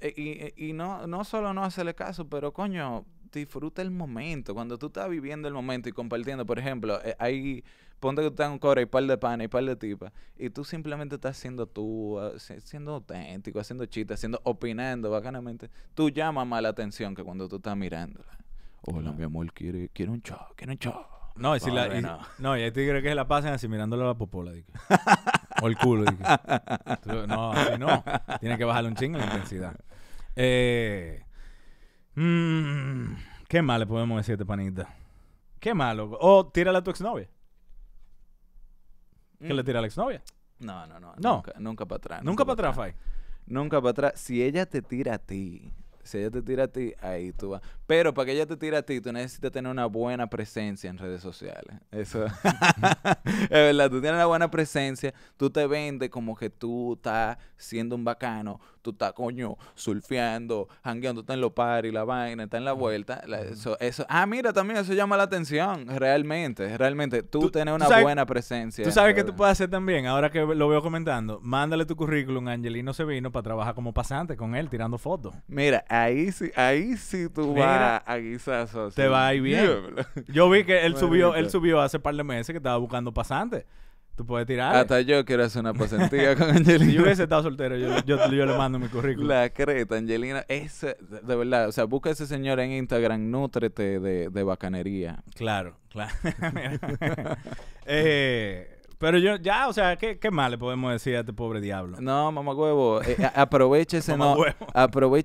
Eh, y, eh, y, no, no solo no hacerle caso, pero coño disfruta el momento. Cuando tú estás viviendo el momento y compartiendo, por ejemplo, hay ponte que estás en un core y par de pana y par de tipa, y tú simplemente estás siendo tú, ah, siendo auténtico, haciendo chistes, haciendo, opinando bacanamente, tú llamas más la atención que cuando tú estás mirándola. Hola, mi amor, quiere, quiere un show, quiere un show. No, y no. ahí te creo que se la pasan así mirándole a la popola, (laughs) o el culo, no, así no. Tiene que bajarle un chingo la intensidad. Eh, mm, ¿Qué mal le podemos decir a este panita? ¿Qué malo? O tírala a tu exnovia que le mm. tira a la exnovia. No, no, no. Nunca, nunca para atrás. Nunca, para atrás, Fai. Nunca para atrás. Si ella te tira a ti, si ella te tira a ti, ahí tú vas. Pero para que ella te tire a ti, tú necesitas tener una buena presencia en redes sociales. Eso (laughs) es verdad. Tú tienes una buena presencia, tú te vendes como que tú estás siendo un bacano, tú estás, coño, surfeando, hangueando, estás en los y la vaina, estás en la vuelta. eso, eso, ah, mira, también eso llama la atención, realmente, realmente. Tú, tienes una buena presencia. Tú sabes que tú puedes hacer también, ahora que lo veo comentando, mándale tu currículum a Angelino Sevino para trabajar como pasante con él, tirando fotos. Mira, ahí sí, ahí sí tú vas a, Te va ahí bien. Yo vi que él (laughs) subió, él subió hace par de meses que estaba buscando pasantes. Tú puedes tirar. Hasta yo quiero hacer una pasantía con Angelina. Si yo hubiese estado soltero, yo, le mando mi currículum. La creta, Angelina. es de verdad, o sea, busca ese señor en Instagram, nútrete de, de bacanería. Claro, claro. (laughs) (laughs) eh, pero yo, ya, o sea, ¿qué, qué más le podemos decir a este pobre diablo? No, mamá huevo, eh, ese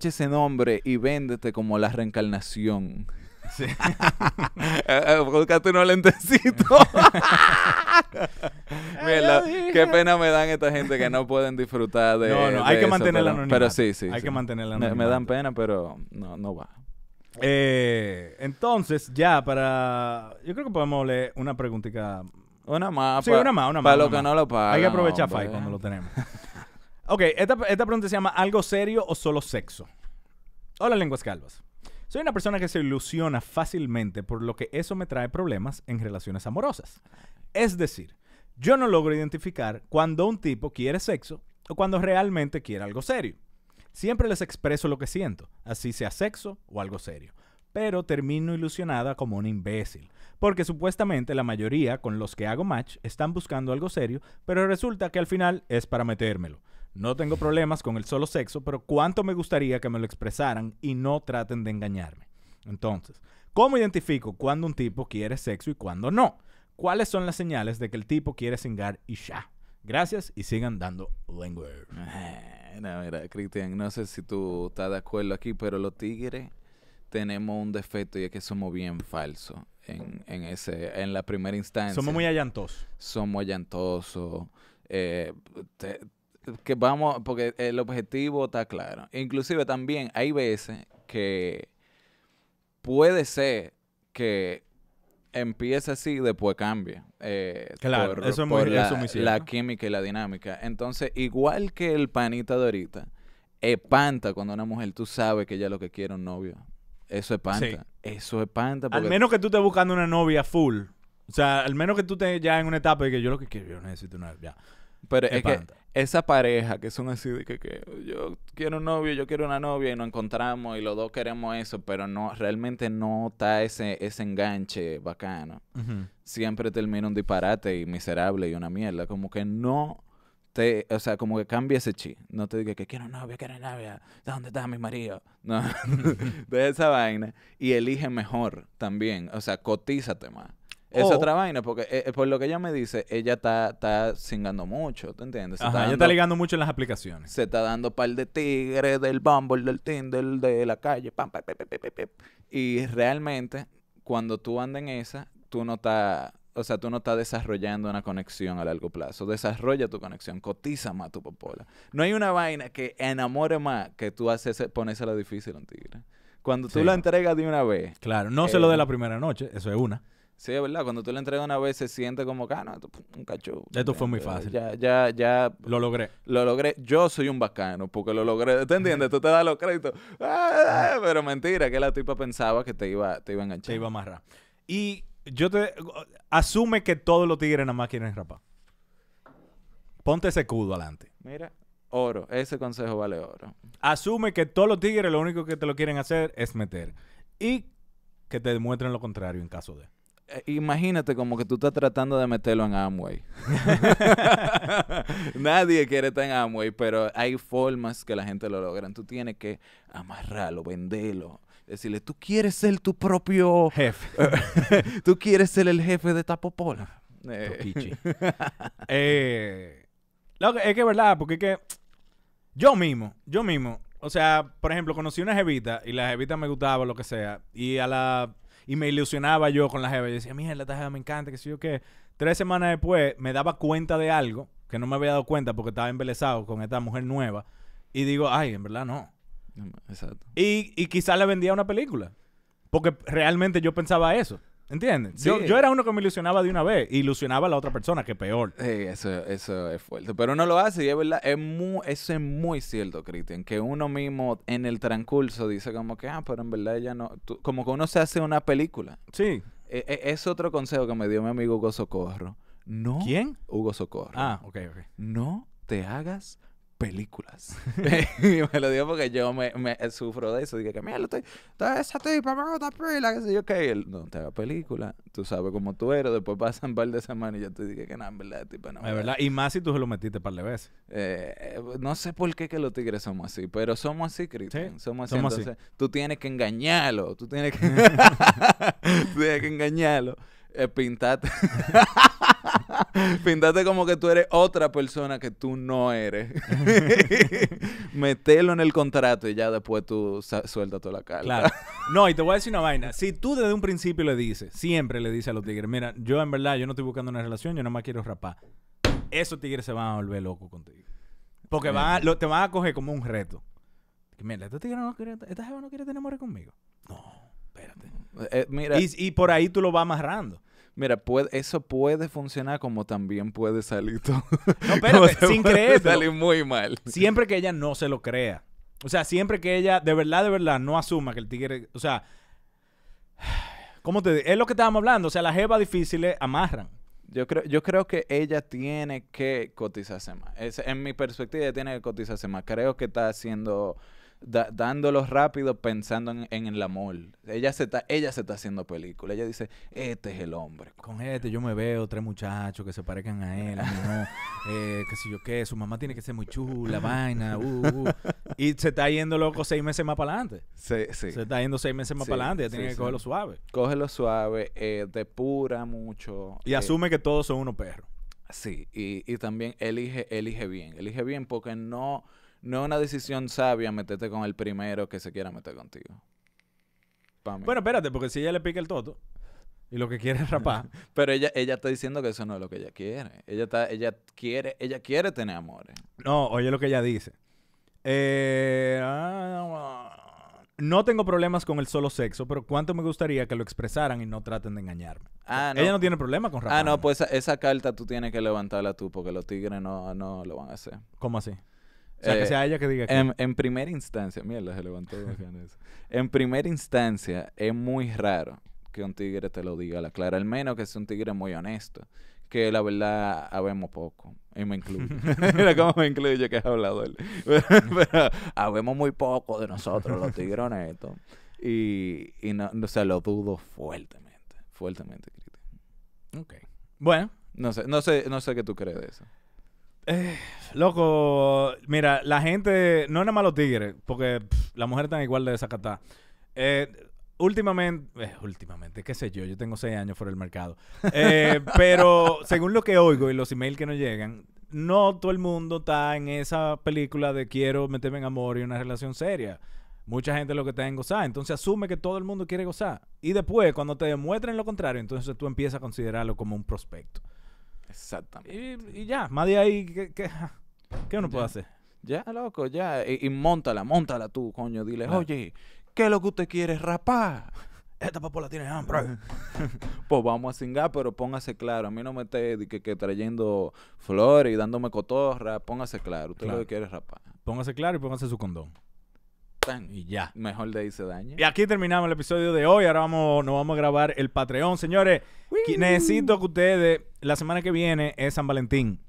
ese nombre y véndete como la reencarnación. Sí. (laughs) Eh, eh, Buscate unos (laughs) qué pena me dan esta gente que no pueden disfrutar de. No, no, hay que mantener la anonimidad. Pero sí, sí. Hay que mantener la me, me, dan pena, pero no, no va. entonces, ya para. Yo creo que podemos leer una preguntita una más. Sí, una más, Para lo que no lo Hay que aprovechar Fai cuando lo tenemos. (laughs) ok, esta pregunta se llama ¿algo serio o solo sexo? Hola, lenguas calvas. Soy una persona que se ilusiona fácilmente, por lo que eso me trae problemas en relaciones amorosas. Es decir, yo no logro identificar cuando un tipo quiere sexo o cuando realmente quiere algo serio. Siempre les expreso lo que siento, así sea sexo o algo serio pero termino ilusionada como un imbécil. Porque supuestamente la mayoría con los que hago match están buscando algo serio, pero resulta que al final es para metérmelo. No tengo problemas con el solo sexo, pero cuánto me gustaría que me lo expresaran y no traten de engañarme. Entonces, ¿cómo identifico cuando un tipo quiere sexo y cuando no? ¿Cuáles son las señales de que el tipo quiere cingar y ya? Gracias y sigan dando lengua. No, Cristian, no sé si tú estás de acuerdo aquí, pero los tigres tenemos un defecto y es que somos bien falsos en, ese, en la primera instancia. Somos muy allantosos. Somos allantosos. Eh, que vamos, porque el objetivo está claro. Inclusive también hay veces que puede ser que ...empieza así y después cambie. Eh, claro, eso, es muy, la, química y la dinámica. Entonces, igual que el panita de ahorita, espanta cuando una mujer tú sabes que ella lo que quiere es un novio. Eso es panta. Eso es panta. Al menos que tú estés buscando una novia full. O sea, al menos que tú estés ya en una etapa de que yo lo que quiero, yo necesito una. novia. Pero es, que esa pareja que son así de que, que, yo quiero un novio, yo quiero una novia y nos encontramos y los dos queremos eso, pero no realmente no está ese, ese enganche bacano. Siempre termina un disparate y miserable y una mierda. Como que no te, o sea, como que cambia ese chi. No te diga que quiero novia, quiero novia, ¿dónde está mi marido? No, (laughs) de esa vaina. Y elige mejor también, o sea, cotízate más. Es otra vaina, porque eh, eh, por lo que ella me dice, ella está, cingando mucho, ¿te entiendes? está ella está ligando mucho en las aplicaciones. Se está dando par de tigres, del Bumble, del Tinder, de la calle, pam, Y realmente, cuando tú andas en esa, tú no estás o sea, tú no estás desarrollando una conexión a largo plazo. Desarrolla tu conexión, cotiza más tu popola. No hay una vaina que enamore más que tú haces a la difícil a un tigre. Cuando tú la entregas de una vez. Claro, no se lo eh, de la primera noche, eso es una. Sí, es verdad. Cuando tú la entregas una vez, se siente como, ah, un cachú. Esto fue muy fácil. Ya, ya, ya. Lo logré. Lo logré. Yo soy un bacano porque lo logré. ¿Te entiendes? tú te das los créditos. Ah, pero mentira, que la tipa pensaba que te iba, te iba a enganchar. Te iba a amarrar. Y yo te asume que todos los tigres nada más quieren rapar. Ponte ese escudo adelante. Mira, oro, ese consejo vale oro. Asume que todos los tigres lo único que te lo quieren hacer es meter y que te demuestren lo contrario en caso de. Eh, imagínate como que tú estás tratando de meterlo en Amway. (laughs) Nadie quiere estar en Amway, pero hay formas que la gente lo logran. Tú tienes que amarrarlo, venderlo, decirle, tú quieres ser tu propio jefe. (laughs) tú quieres ser el jefe de Tapopola. Eh. (laughs) eh. lo es que es verdad, porque es que yo mismo, yo mismo, o sea, por ejemplo, conocí una jevita y la jevita me gustaba, lo que sea, y a la y me ilusionaba yo con la jeva. Yo decía, mira, la jeva me encanta, que sé yo qué. Tres semanas después me daba cuenta de algo que no me había dado cuenta porque estaba embelesado con esta mujer nueva. Y digo, ay, en verdad no. Exacto. Y, y quizás le vendía una película. Porque realmente yo pensaba eso. ¿Entiendes? Yo, era uno que me ilusionaba de una vez. Ilusionaba a la otra persona, que peor. Sí, eso, es fuerte. Pero uno lo hace y es verdad. muy, eso es muy cierto, Cristian. Que uno mismo en el transcurso dice como que, ah, pero en verdad ella no... como que uno se hace una película. Sí. E, e, es otro consejo que me dio mi amigo Hugo Socorro. No. ¿Quién? Hugo Socorro. Ah, ok, ok. No te hagas películas. (laughs) Y me lo digo porque yo me, sufro de eso. Dije que, mira, lo estoy, esa tipa, me gusta pila, qué sé yo Que él, no, te haga película. Tú sabes cómo tú eres. Después pasan un par de semanas y yo te dije que no, en verdad, tipo, no. Es verdad. Y más si tú se lo metiste un par de veces. Eh, eh, no sé por qué que los tigres somos así, pero somos así, Cristian. Somos así. entonces, tú tienes que engañarlo. Tú tienes que, (laughs) (laughs) tú tienes que engañarlo. Eh, pintarte. (laughs) Pintate como que tú eres otra persona que tú no eres. (laughs) Metelo en el contrato y ya después tú sueltas toda la cara. (laughs) No, y te voy a decir una vaina. Si tú desde un principio le dices, siempre le dices a los tigres, mira, yo en verdad, yo no estoy buscando una relación, yo nada más quiero rapar. Esos tigres se van a volver locos contigo. Porque te van a coger como un reto. mira, este tigre no quiere, no tener amor conmigo. No, espérate. Eh, y por ahí tú lo vas amarrando. Mira, eso puede funcionar como también puede salir todo. No, pero (laughs) sin creer. Salir muy mal. Siempre que ella no se lo crea. O sea, siempre que ella de verdad, de verdad, no asuma que el tigre. O sea. ¿Cómo te digo? Es lo que estábamos hablando. O sea, las jevas difíciles amarran. Yo creo, yo creo que ella tiene que cotizarse más. en mi perspectiva, ella tiene que cotizarse más. Creo que está haciendo dándolo rápido pensando en, en, el amor. Ella se, está, ella se está haciendo película. Ella dice, este es el hombre. Con este yo me veo tres muchachos que se parezcan a él. (laughs) eh, qué sé yo qué, su mamá tiene que ser muy chula, vaina, uh, uh, uh. Y se está yendo loco seis meses más para adelante. Sí, sí. Se está yendo seis meses más para adelante. Ella tiene que cogerlo suave. Cógelo suave, eh, depura mucho. Y eh. asume que todos son unos perros. Sí, y, y también elige, elige bien. Elige bien porque no no es una decisión sabia meterte con el primero que se quiera meter contigo. Bueno, espérate, porque si ella le pica el toto y lo que quiere es rapar. (laughs) Pero ella, ella está diciendo que eso no es lo que ella quiere. Ella está, ella quiere, ella quiere tener amores. No, oye lo que ella dice. Eh, ah, no tengo problemas con el solo sexo, pero cuánto me gustaría que lo expresaran y no traten de engañarme. Ah, no. Ella no tiene problema con ah, rapar. Ah, no, pues esa, esa, carta tú tienes que levantarla tú, porque los tigres no, no lo van a hacer. ¿Cómo así? sea, que eh, sea ella que diga. En, primera instancia, mierda, se levantó En primera instancia, es muy raro que un tigre te lo diga a la clara, al menos que sea un tigre muy honesto, que la verdad habemos poco, y me incluyo. (laughs) Mira cómo me incluyo que hablado hablador. (laughs) Pero, habemos muy poco de nosotros, los tigres honestos. Y, y no, o lo dudo fuertemente, fuertemente, Cristian. Bueno. No sé, no sé, no sé qué tú crees de eso. (sighs) loco, mira, la gente, no nada más los tigres, porque la las mujeres están igual de desacatadas. Eh, últimamente, eh, últimamente, qué sé yo, yo tengo seis años fuera del mercado. Eh, (laughs) pero según lo que oigo y los emails que nos llegan, no todo el mundo está en esa película de quiero meterme en amor y una relación seria. Mucha gente lo que está en gozar. Entonces asume que todo el mundo quiere gozar. Y después, cuando te demuestren lo contrario, entonces tú empiezas a considerarlo como un prospecto. Exactamente. Y, ya, más de ahí, ¿qué, qué, (laughs) qué uno puede hacer? Ya, loco, ya. Y, montala, montala tú, coño. Dile, oye, ¿qué es lo que usted quiere? Rapar. (laughs) Esta papola tiene hambre. (laughs) pues vamos a cingar, pero póngase claro. A mí no me esté que, que, trayendo flores y dándome cotorra. Póngase claro. Usted lo que quiere es rapar. Póngase claro y póngase su condón. Y ya. Mejor le hice daño Y aquí terminamos el episodio de hoy. Ahora vamos, nos vamos a grabar el Patreon. Señores, necesito que ustedes, la semana que viene es San Valentín.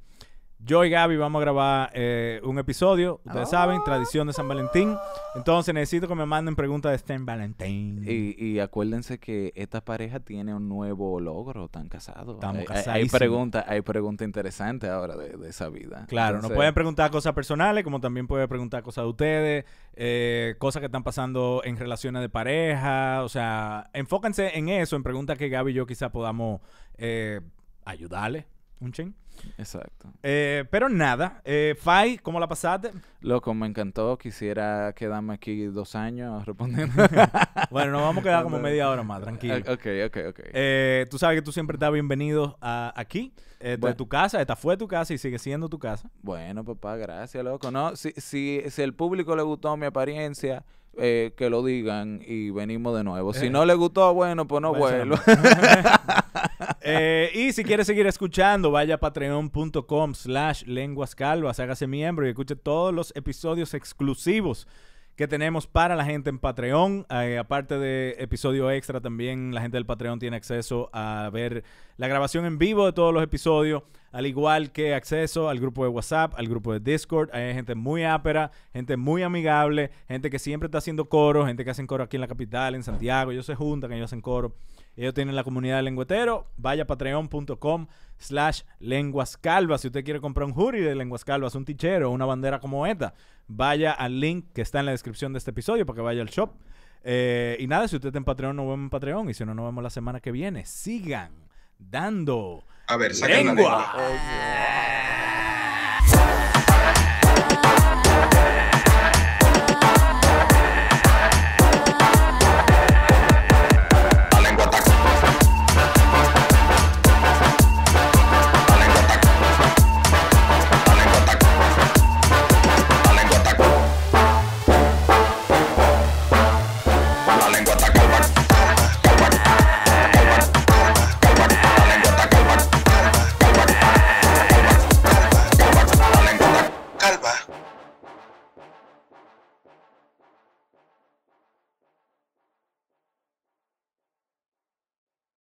Yo y Gaby vamos a grabar eh, un episodio, ustedes oh. saben, tradición de San Valentín. Entonces necesito que me manden preguntas de San Valentín. Y, acuérdense que esta pareja tiene un nuevo logro, están casados. Estamos casados. Hay, preguntas hay pregunta interesantes ahora de, esa vida. Claro, nos pueden preguntar cosas personales, como también pueden preguntar cosas de ustedes, eh, cosas que están pasando en relaciones de pareja. O sea, enfóquense en eso, en preguntas que Gaby y yo quizá podamos ayudarles. Eh, ayudarle un ching. Exacto. Eh, pero nada, eh, Fai, ¿cómo la pasaste? Loco, me encantó. Quisiera quedarme aquí dos años respondiendo. (laughs) bueno, nos vamos a quedar como (laughs) media hora más, tranquilo. Ok, ok, ok. Eh, tú sabes que tú siempre estás bienvenido a, aquí, eh, de tu casa. Esta fue tu casa y sigue siendo tu casa. Bueno, papá, gracias, loco. No, si, si, si el público le gustó mi apariencia... que lo digan y venimos de nuevo. Si no le gustó, bueno, pues no vuelvo. (laughs) Eh, y si quieres seguir escuchando, vaya a patreon.com slash lenguas calvas, hágase miembro y escuche todos los episodios exclusivos que tenemos para la gente en Patreon. Eh, aparte de episodio extra, también la gente del Patreon tiene acceso a ver la grabación en vivo de todos los episodios, al igual que acceso al grupo de WhatsApp, al grupo de Discord. Hay gente muy ápera, gente muy amigable, gente que siempre está haciendo coro, gente que hacen coro aquí en la capital, en Santiago. Ellos se juntan, ellos hacen coro. Ellos tienen la comunidad de lengüetero. Vaya a patreon.com slash lenguas calvas. Si usted quiere comprar un jury de lenguas calvas, un tichero, una bandera como esta, vaya al link que está en la descripción de este episodio para que vaya al shop. Eh, y nada, si usted está en Patreon, nos vemos en Patreon. Y si no, nos vemos la semana que viene. Sigan dando. A ver, lengua. La lengua.